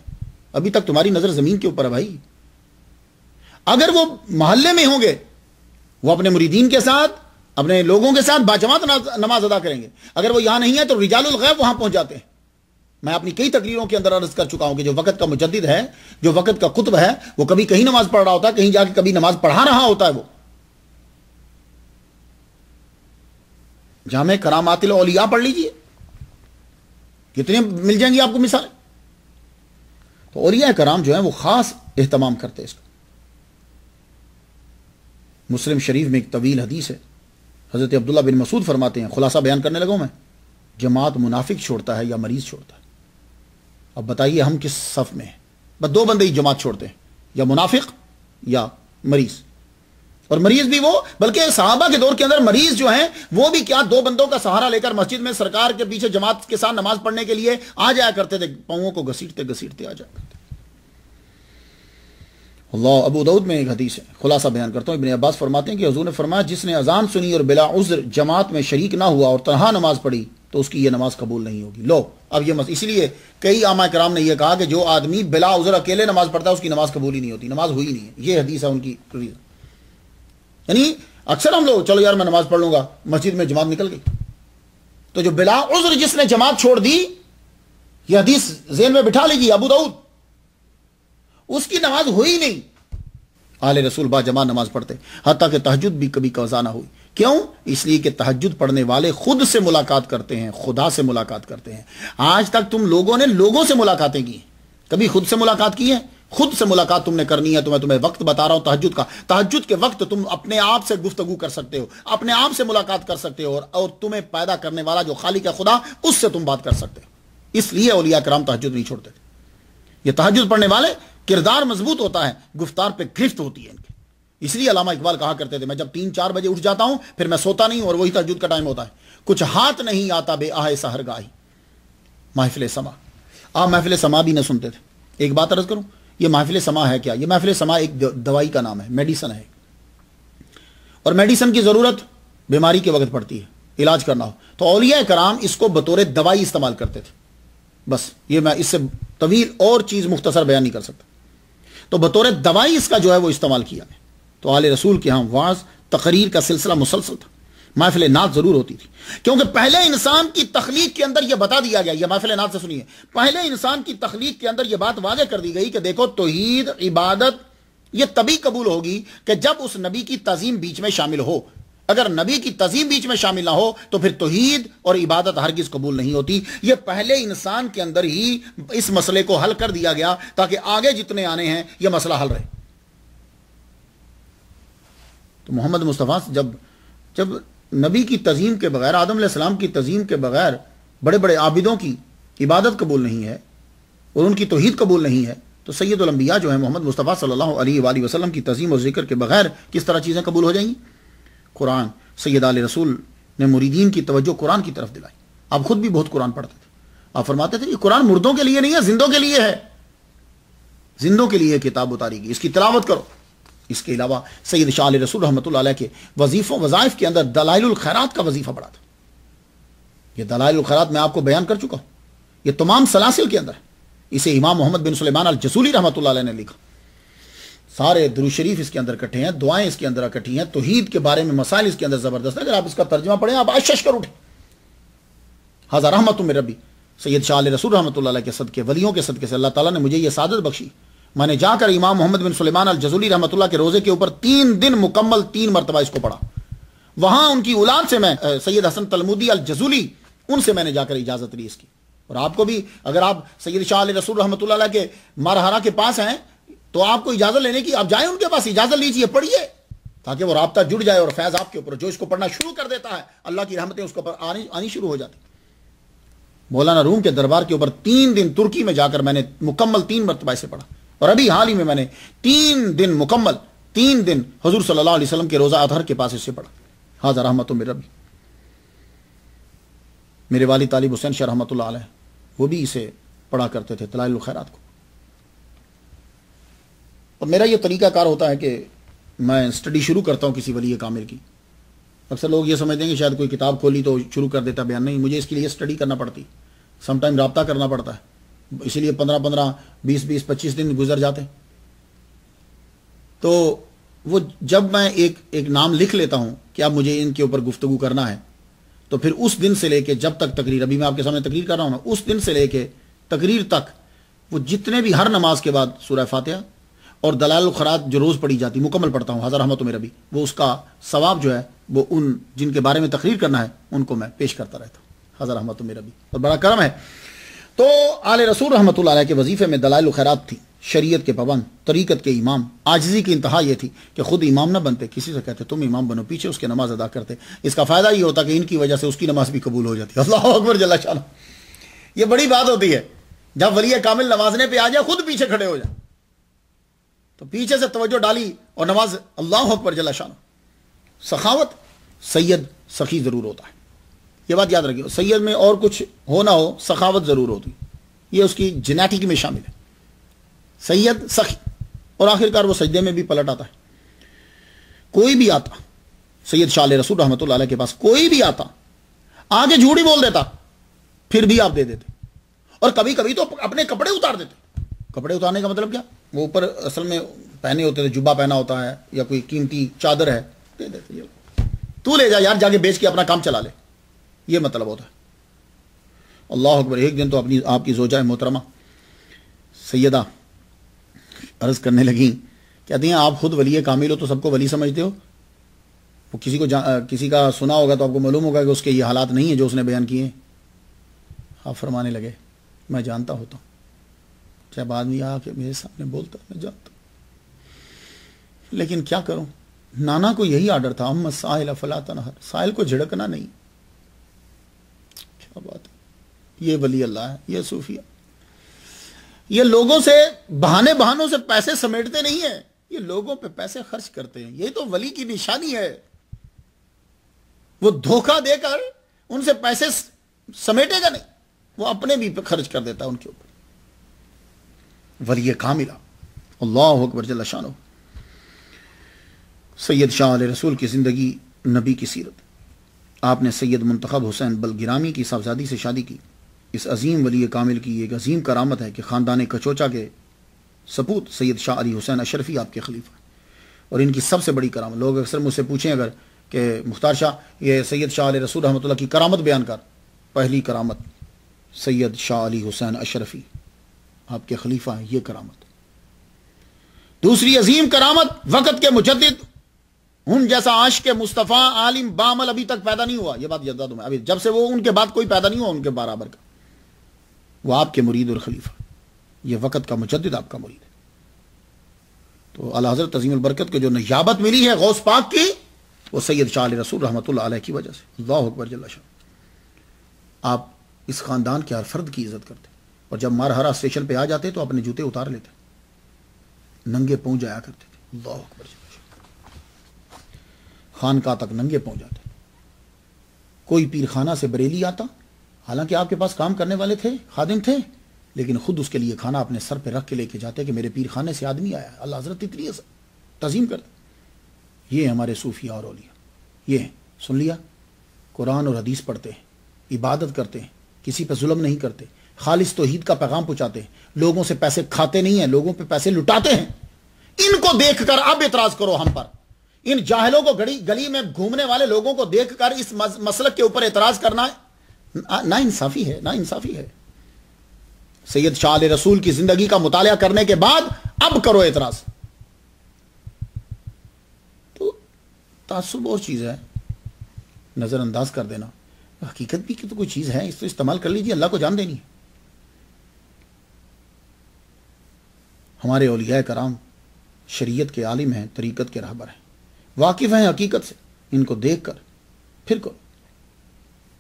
अभी तक तुम्हारी नजर जमीन के ऊपर है भाई अगर वो मोहल्ले में होंगे वो अपने मुरीदीन के साथ अपने लोगों के साथ बाजमात नमाज अदा करेंगे अगर वो यहां नहीं है तो रिजाल गैब वहां पहुंच जाते हैं मैं अपनी कई तकलीरों के अंदर अर्ज कर चुका हूं कि जो वक्त का मुजद है जो वक्त का कुतब है वो कभी कहीं नमाज पढ़ रहा होता है कहीं जाके कभी नमाज पढ़ा रहा होता है वो जामे करामातिल ओलिया पढ़ लीजिए कितने मिल जाएंगी आपको मिसाल तो औलिया कराम जो है वो खास एहतमाम करते इसका मुस्लिम शरीफ में एक तवील हदीस है हज़रत अब्दुल्ला बिन मसूद फरमाते हैं खुलासा बयान करने लगा मैं जमात मुनाफिक छोड़ता है या मरीज छोड़ता है अब बताइए हम किस सफ में हैं बस दो बंदे ही जमात छोड़ते हैं या मुनाफिक या मरीज और मरीज भी वो बल्कि साहबा के दौर के अंदर मरीज जो हैं वो भी क्या दो बंदों का सहारा लेकर मस्जिद में सरकार के पीछे जमात के साथ नमाज पढ़ने के लिए आ जाया करते थे पाओं को घसीटते घसीटते आ जाया करते अल्लाह अबू दाऊद में एक हदीस है खुलासा बयान करता हूं इबन अब्बास फरमाते हैं कि हजूर ने फरमाया जिसने अजान सुनी और बिला उज्र जमात में शरीक ना हुआ और तनहा नमाज पढ़ी तो उसकी ये नमाज कबूल नहीं होगी लो अब ये इसलिए कई आमा कराम ने यह कहा कि जो आदमी बिला उजर अकेले नमाज पढ़ता है उसकी नमाज कबूल ही नहीं होती नमाज हुई नहीं है ये हदीस है उनकी यानी अक्सर हम लोग चलो यार मैं नमाज पढ़ लूंगा मस्जिद में जमात निकल गई तो जो बिला उजर जिसने जमात छोड़ दी यह हदीस जेन में बिठा लेगी अबू दाऊद उसकी नमाज हुई नहीं आले रसूल बा जमा नमाज पढ़ते हती कि तहजुद भी कभी कजा ना हुई क्यों इसलिए कि तहजद पढ़ने वाले खुद से मुलाकात करते हैं खुदा से मुलाकात करते हैं आज तक तुम लोगों ने लोगों से मुलाकातें की कभी खुद से मुलाकात की है खुद से मुलाकात तुमने करनी है तो मैं तुम्हें वक्त बता रहा हूं तहजद का तहजद के वक्त तुम अपने आप से गुफ्तगु कर सकते हो अपने आप से मुलाकात कर सकते हो और, तुम्हें पैदा करने वाला जो खाली का खुदा उससे तुम बात कर सकते हो इसलिए ओलिया कराम तहजद नहीं छोड़ते ये तहजद पढ़ने वाले किरदार मजबूत होता है गुफ्तार पर गिरफ्त होती है इनकी इसलिए अलामा इकबाल कहा करते थे मैं जब तीन चार बजे उठ जाता हूं फिर मैं सोता नहीं और वही तजुद का टाइम होता है कुछ हाथ नहीं आता बे आह सहर गाही महफिल समा आप महफिल समा भी ना सुनते थे एक बात अर्ज करूं ये महफिल समा है क्या ये महफिल समा एक दवाई का नाम है मेडिसन है और मेडिसन की ज़रूरत बीमारी के वक्त पड़ती है इलाज करना हो तो औलिया कराम इसको बतौर दवाई इस्तेमाल करते थे बस ये मैं इससे तवील और चीज़ मुख्तसर बयान नहीं कर सकता तो बतौर दवाई इसका जो है वो इस्तेमाल किया है तो आले रसूल के यहाँ वाज तकरीर का सिलसिला मुसलसल था महफिल नात जरूर होती थी क्योंकि पहले इंसान की तखलीक के अंदर यह बता दिया गया यह महफिल नात से सुनिए पहले इंसान की तखलीक के अंदर यह बात वाजह कर दी गई कि देखो तोहीद इबादत यह तभी कबूल होगी कि जब उस नबी की तजीम बीच में शामिल हो अगर नबी की तजीम बीच में शामिल ना हो तो फिर तोहीद और इबादत हरगिज कबूल नहीं होती यह पहले इंसान के अंदर ही इस मसले को हल कर दिया गया ताकि आगे जितने आने हैं यह मसला हल रहे तो मोहम्मद मुस्तफ़ा जब जब नबी की तज़ीम के बगैर आदम सलाम की तज़ीम के बगैर बड़े बड़े आबिदों की इबादत कबूल नहीं है और उनकी तोहद कबूल नहीं है तो सैदुलम्बिया जो है मोहम्मद मुस्तफ़ा सल्लल्लाहु वसलम की तज़ीम और जिक्र के बगैर किस तरह चीज़ें कबूल हो जाएंगी कुरान सैद आल रसूल ने मुरीदीन की तवज्जो कुरान की तरफ दिलाई आप खुद भी बहुत कुरान पढ़ते थे आप फरमाते थे ये कुरान मुर्दों के लिए नहीं है जिंदों के लिए है जिंदों के लिए किताब उतारी गई इसकी तलावत करो इसके अलावा सैद शाह रसूल रहमत के वजीफ़ों वजायफ के अंदर दलाइल खैरात का वजीफ़ा बड़ा था यह दलाइल खैरात मैं आपको बयान कर चुका हूं यह तमाम सलासिल के अंदर इसे इमाम मोहम्मद बिन सलेमान अल जसूली रहमत ने लिखा सारे दुरुशरीफ इसके अंदर इकट्ठे हैं दुआएं इसके अंदर इकट्ठी हैं तोहीद के बारे में मसाइल इसके अंदर ज़बरदस्त है अगर आप इसका तर्जमा पढ़ें आप आशश कर उठे हजार रहमत रबी सैयद शाह रसूल रहमत के सद के वलियों के सद के से अल्लाह ताला ने मुझे ये सादत बख्शी मैंने जाकर इमाम मोहम्मद बिन सुलेमान अल जजूली रहमतुल्ला के रोज़े के ऊपर तीन दिन मुकम्मल तीन मरतबा इसको पढ़ा वहां उनकी औलाद से मैं सैयद हसन तलमुदी अल जजूली उनसे मैंने जाकर इजाज़त ली इसकी और आपको भी अगर आप सैयद शाह रसूल रहमत के मारहरा के पास हैं तो आपको इजाज़त लेने की आप जाए उनके पास इजाज़त लीजिए पढ़िए ताकि वो रबता जुड़ जाए और फैज़ आपके ऊपर जो इसको पढ़ना शुरू कर देता है अल्लाह की रहमतें उसके ऊपर आनी आनी शुरू हो जाती मौलाना रूम के दरबार के ऊपर तीन दिन तुर्की में जाकर मैंने मुकम्मल तीन मरतबा से पढ़ा और अभी हाल ही में मैंने तीन दिन मुकम्मल तीन दिन हजूर सल्लाम के रोजा अधहर के पास इसे पढ़ा हाजर रहमत मेरा भी मेरे वाली तालिब हुसैन शाह रहमत वो भी इसे पढ़ा करते थे तलाइल खैरात को और मेरा यह तरीकाकार होता है कि मैं स्टडी शुरू करता हूं किसी वली कामिल की अक्सर लोग ये समझते हैं कि शायद कोई किताब खोली तो शुरू कर देता बयान नहीं मुझे इसके लिए स्टडी करना पड़ती समटाइम रबता करना पड़ता है इसलिए पंद्रह पंद्रह बीस बीस पच्चीस दिन गुजर जाते तो वो जब मैं एक एक नाम लिख लेता हूं कि अब मुझे इनके ऊपर गुफ्तगु करना है तो फिर उस दिन से लेके जब तक तकरीर अभी मैं आपके सामने तकरीर कर रहा हूं ना उस दिन से लेके तकरीर तक वो जितने भी हर नमाज के बाद सूर्य फातिहा और दलाल खरात जो रोज़ पढ़ी जाती मुकम्मल पढ़ता हूँ हज़ार रहमत मेरा भी वो उसका सवाब जो है वो उन जिनके बारे में तकरीर करना है उनको मैं पेश करता रहता हूँ हज़ार रहमत मेरा भी और बड़ा कर्म है तो आल रसूल रहमत के वजीफे में दलाल खैरात थी शरीयत के पबंद तरीकत के इमाम आजजी की इंतहा यह थी कि खुद इमाम ना बनते किसी से कहते तुम इमाम बनो पीछे उसके नमाज अदा करते इसका फ़ायदा ये होता कि इनकी वजह से उसकी नमाज भी कबूल हो जाती अल्लाह अकबर जला शाह यह बड़ी बात होती है जब वली कामिल नमाजने पर आ जाए खुद पीछे खड़े हो जाए तो पीछे से तोज्जो डाली और नमाज अल्लाह अकबर जला शाह सखावत सैयद सखी ज़रूर होता है ये बात याद रखिए सैयद में और कुछ हो ना हो सखावत जरूर होती ये उसकी जेनेटिक में शामिल है सैयद सखी और आखिरकार वो सजदे में भी पलट आता है कोई भी आता सैयद शाह रसूल रहमत के पास कोई भी आता आगे झूठी बोल देता फिर भी आप दे देते और कभी कभी तो अपने कपड़े उतार देते कपड़े उतारने का मतलब क्या वो ऊपर असल में पहने होते थे जुब्बा पहना होता है या कोई कीमती चादर है दे देते तू ले जा यार जाके बेच के अपना काम चला ले ये मतलब होता है अल्लाह अकबर एक दिन तो अपनी आपकी जोजा मोहतरमा सैदा अर्ज करने लगी कहती हैं आप खुद वली कामिल हो तो सबको वली समझते हो वो किसी को किसी का सुना होगा तो आपको मालूम होगा कि उसके ये हालात नहीं है जो उसने बयान किए आप फरमाने लगे मैं जानता होता हूँ जब आदमी आके मेरे सामने बोलता मैं जानता लेकिन क्या करूं नाना को यही आर्डर था अम्मा साहिल फला तनहर साहिल को झिड़कना नहीं क्या बात है ये वली अल्लाह है ये सूफिया ये लोगों से बहाने बहानों से पैसे समेटते नहीं है ये लोगों पे पैसे खर्च करते हैं यही तो वली की निशानी है वो धोखा देकर उनसे पैसे समेटेगा नहीं वो अपने भी पे खर्च कर देता है उनके ऊपर वली कामिला अल्लाह अकबर जल्ला शाह सैयद शाह रसूल की जिंदगी नबी की सीरत आपने सैयद मुंतखब हुसैन बलगिरामी की साहबजादी से शादी की इस अजीम वली कामिल की एक अजीम करामत है कि ख़ानदान कचोचा के सपूत सैयद शाह अली हुसैन अशरफी आपके खलीफा और इनकी सबसे बड़ी करामत लोग अक्सर मुझसे पूछें अगर कि मुख्तार शाह ये सैयद शाह अली रसूल रहमत की करामत बयान कर पहली करामत सैयद शाह अली हुसैन अशरफी आपके खलीफा हैं ये करामत दूसरी अजीम करामत वक़्त के मुजद उन जैसा आश के मुस्तफ़ा आलिम बामल अभी तक पैदा नहीं हुआ यह बात याद तुम्हें अभी जब से वो उनके बाद कोई पैदा नहीं हुआ उनके बराबर का वह आपके मुरीद और खलीफा यह वक़्त का मुजद आपका मुरीद है तो अला हजरत तजीम बरकत को जो नयाबत मिली है गौस पाक की वो सैयद शाह रसूल रहमत की वजह से अल्लाह अकबर जल्ला शाह आप इस ख़ानदान के हर फर्द की इज्जत करते और जब मारहरा स्टेशन पर आ जाते तो अपने जूते उतार लेते नंगे पहुंच जाया करते थे अल्लाह अकबर खानका तक नंगे पहुंच जाते कोई पीरखाना से बरेली आता हालांकि आपके पास काम करने वाले थे खादिम थे लेकिन खुद उसके लिए खाना अपने सर पर रख के लेके जाते कि मेरे पीर खाने से आदमी आया अल्लाह हजरत इतनी तजीम कर ये हमारे सूफिया और ओलिया ये सुन लिया कुरान और हदीस पढ़ते हैं इबादत करते हैं किसी पर जुल्म नहीं करते खालिश तो का पैगाम पहुंचाते हैं लोगों से पैसे खाते नहीं हैं लोगों पे पैसे लुटाते हैं इनको देखकर अब एतराज करो हम पर इन जाहलों को गड़ी गली में घूमने वाले लोगों को देखकर इस मसलक के ऊपर एतराज करना है ना इंसाफी है ना इंसाफी है सैयद शाह रसूल की जिंदगी का मुताया करने के बाद अब करो एतराज तो तासुब और चीज है नजरअंदाज कर देना हकीकत भी की तो कोई चीज है इसको तो इस्तेमाल कर लीजिए अल्लाह को जान देनी हमारे ओलिया कराम शरीयत के आलिम हैं तरीकत के रहबर हैं वाकिफ हैं हकीकत से इनको देख कर फिर करो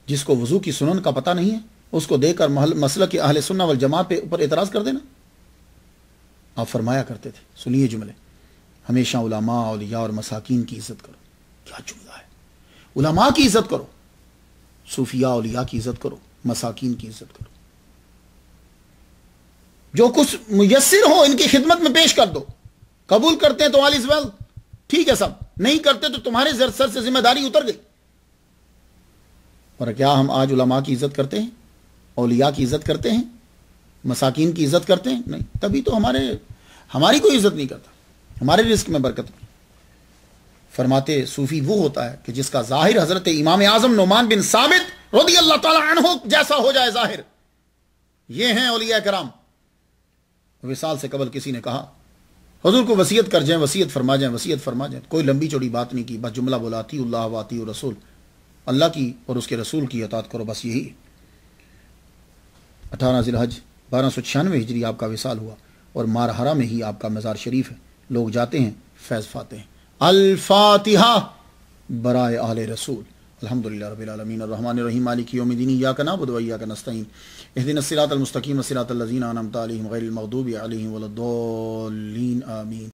जिसको वजू की सुनन का पता नहीं है उसको देखकर मसल के अहल सुन्ना वाल जमा पे ऊपर एतराज़ कर देना आप फरमाया करते थे सुनिए जुमले हमेशा उलामा उलिया और मसाकिन की इज्जत करो क्या जुमला है उलामा की इज्जत करो सूफिया अलिया की इज्जत करो मसाकिन की इज्जत करो जो कुछ मुयसर हो इनकी खिदमत में पेश कर दो कबूल करते हैं तो आल इज वेल ठीक है सब नहीं करते तो तुम्हारे जर सर से जिम्मेदारी उतर गई और क्या हम आज उलमा की इज्जत करते हैं औलिया की इज्जत करते हैं मसाकिन की इज्जत करते हैं नहीं तभी तो हमारे हमारी कोई इज्जत नहीं करता हमारे रिस्क में बरकत नहीं फरमाते सूफी वो होता है कि जिसका जाहिर हजरत इमाम आजम नोमान बिन साबित रोदी अल्लाह तला जैसा हो जाए जाहिर ये हैं औलिया कराम विशाल से कबल किसी ने कहा हजूर को वसीयत कर जाए वसीयत फरमा जाए वसीयत फरमा जाए कोई लंबी चौड़ी बात नहीं की बस जुमला बोलाती अल्लाह वाती और रसूल अल्लाह की और उसके रसूल की अतात करो बस यही अठारह जिलहज बारह सौ छियानवे हिजरी आपका विसाल हुआ और मारहरा में ही आपका मज़ार शरीफ है लोग जाते हैं फैज़ फाते हैं अलफातहा बरा आल रसूल अलहमदिल्ला रबीआलमीन रहीम मालिकी योमिदीन या का नाबुदवैया का नस्तीन दिन सिरातमस्तकीम सिरातलजीन आनमत आलम गैरमदूब आलम वलद्दीन आमीन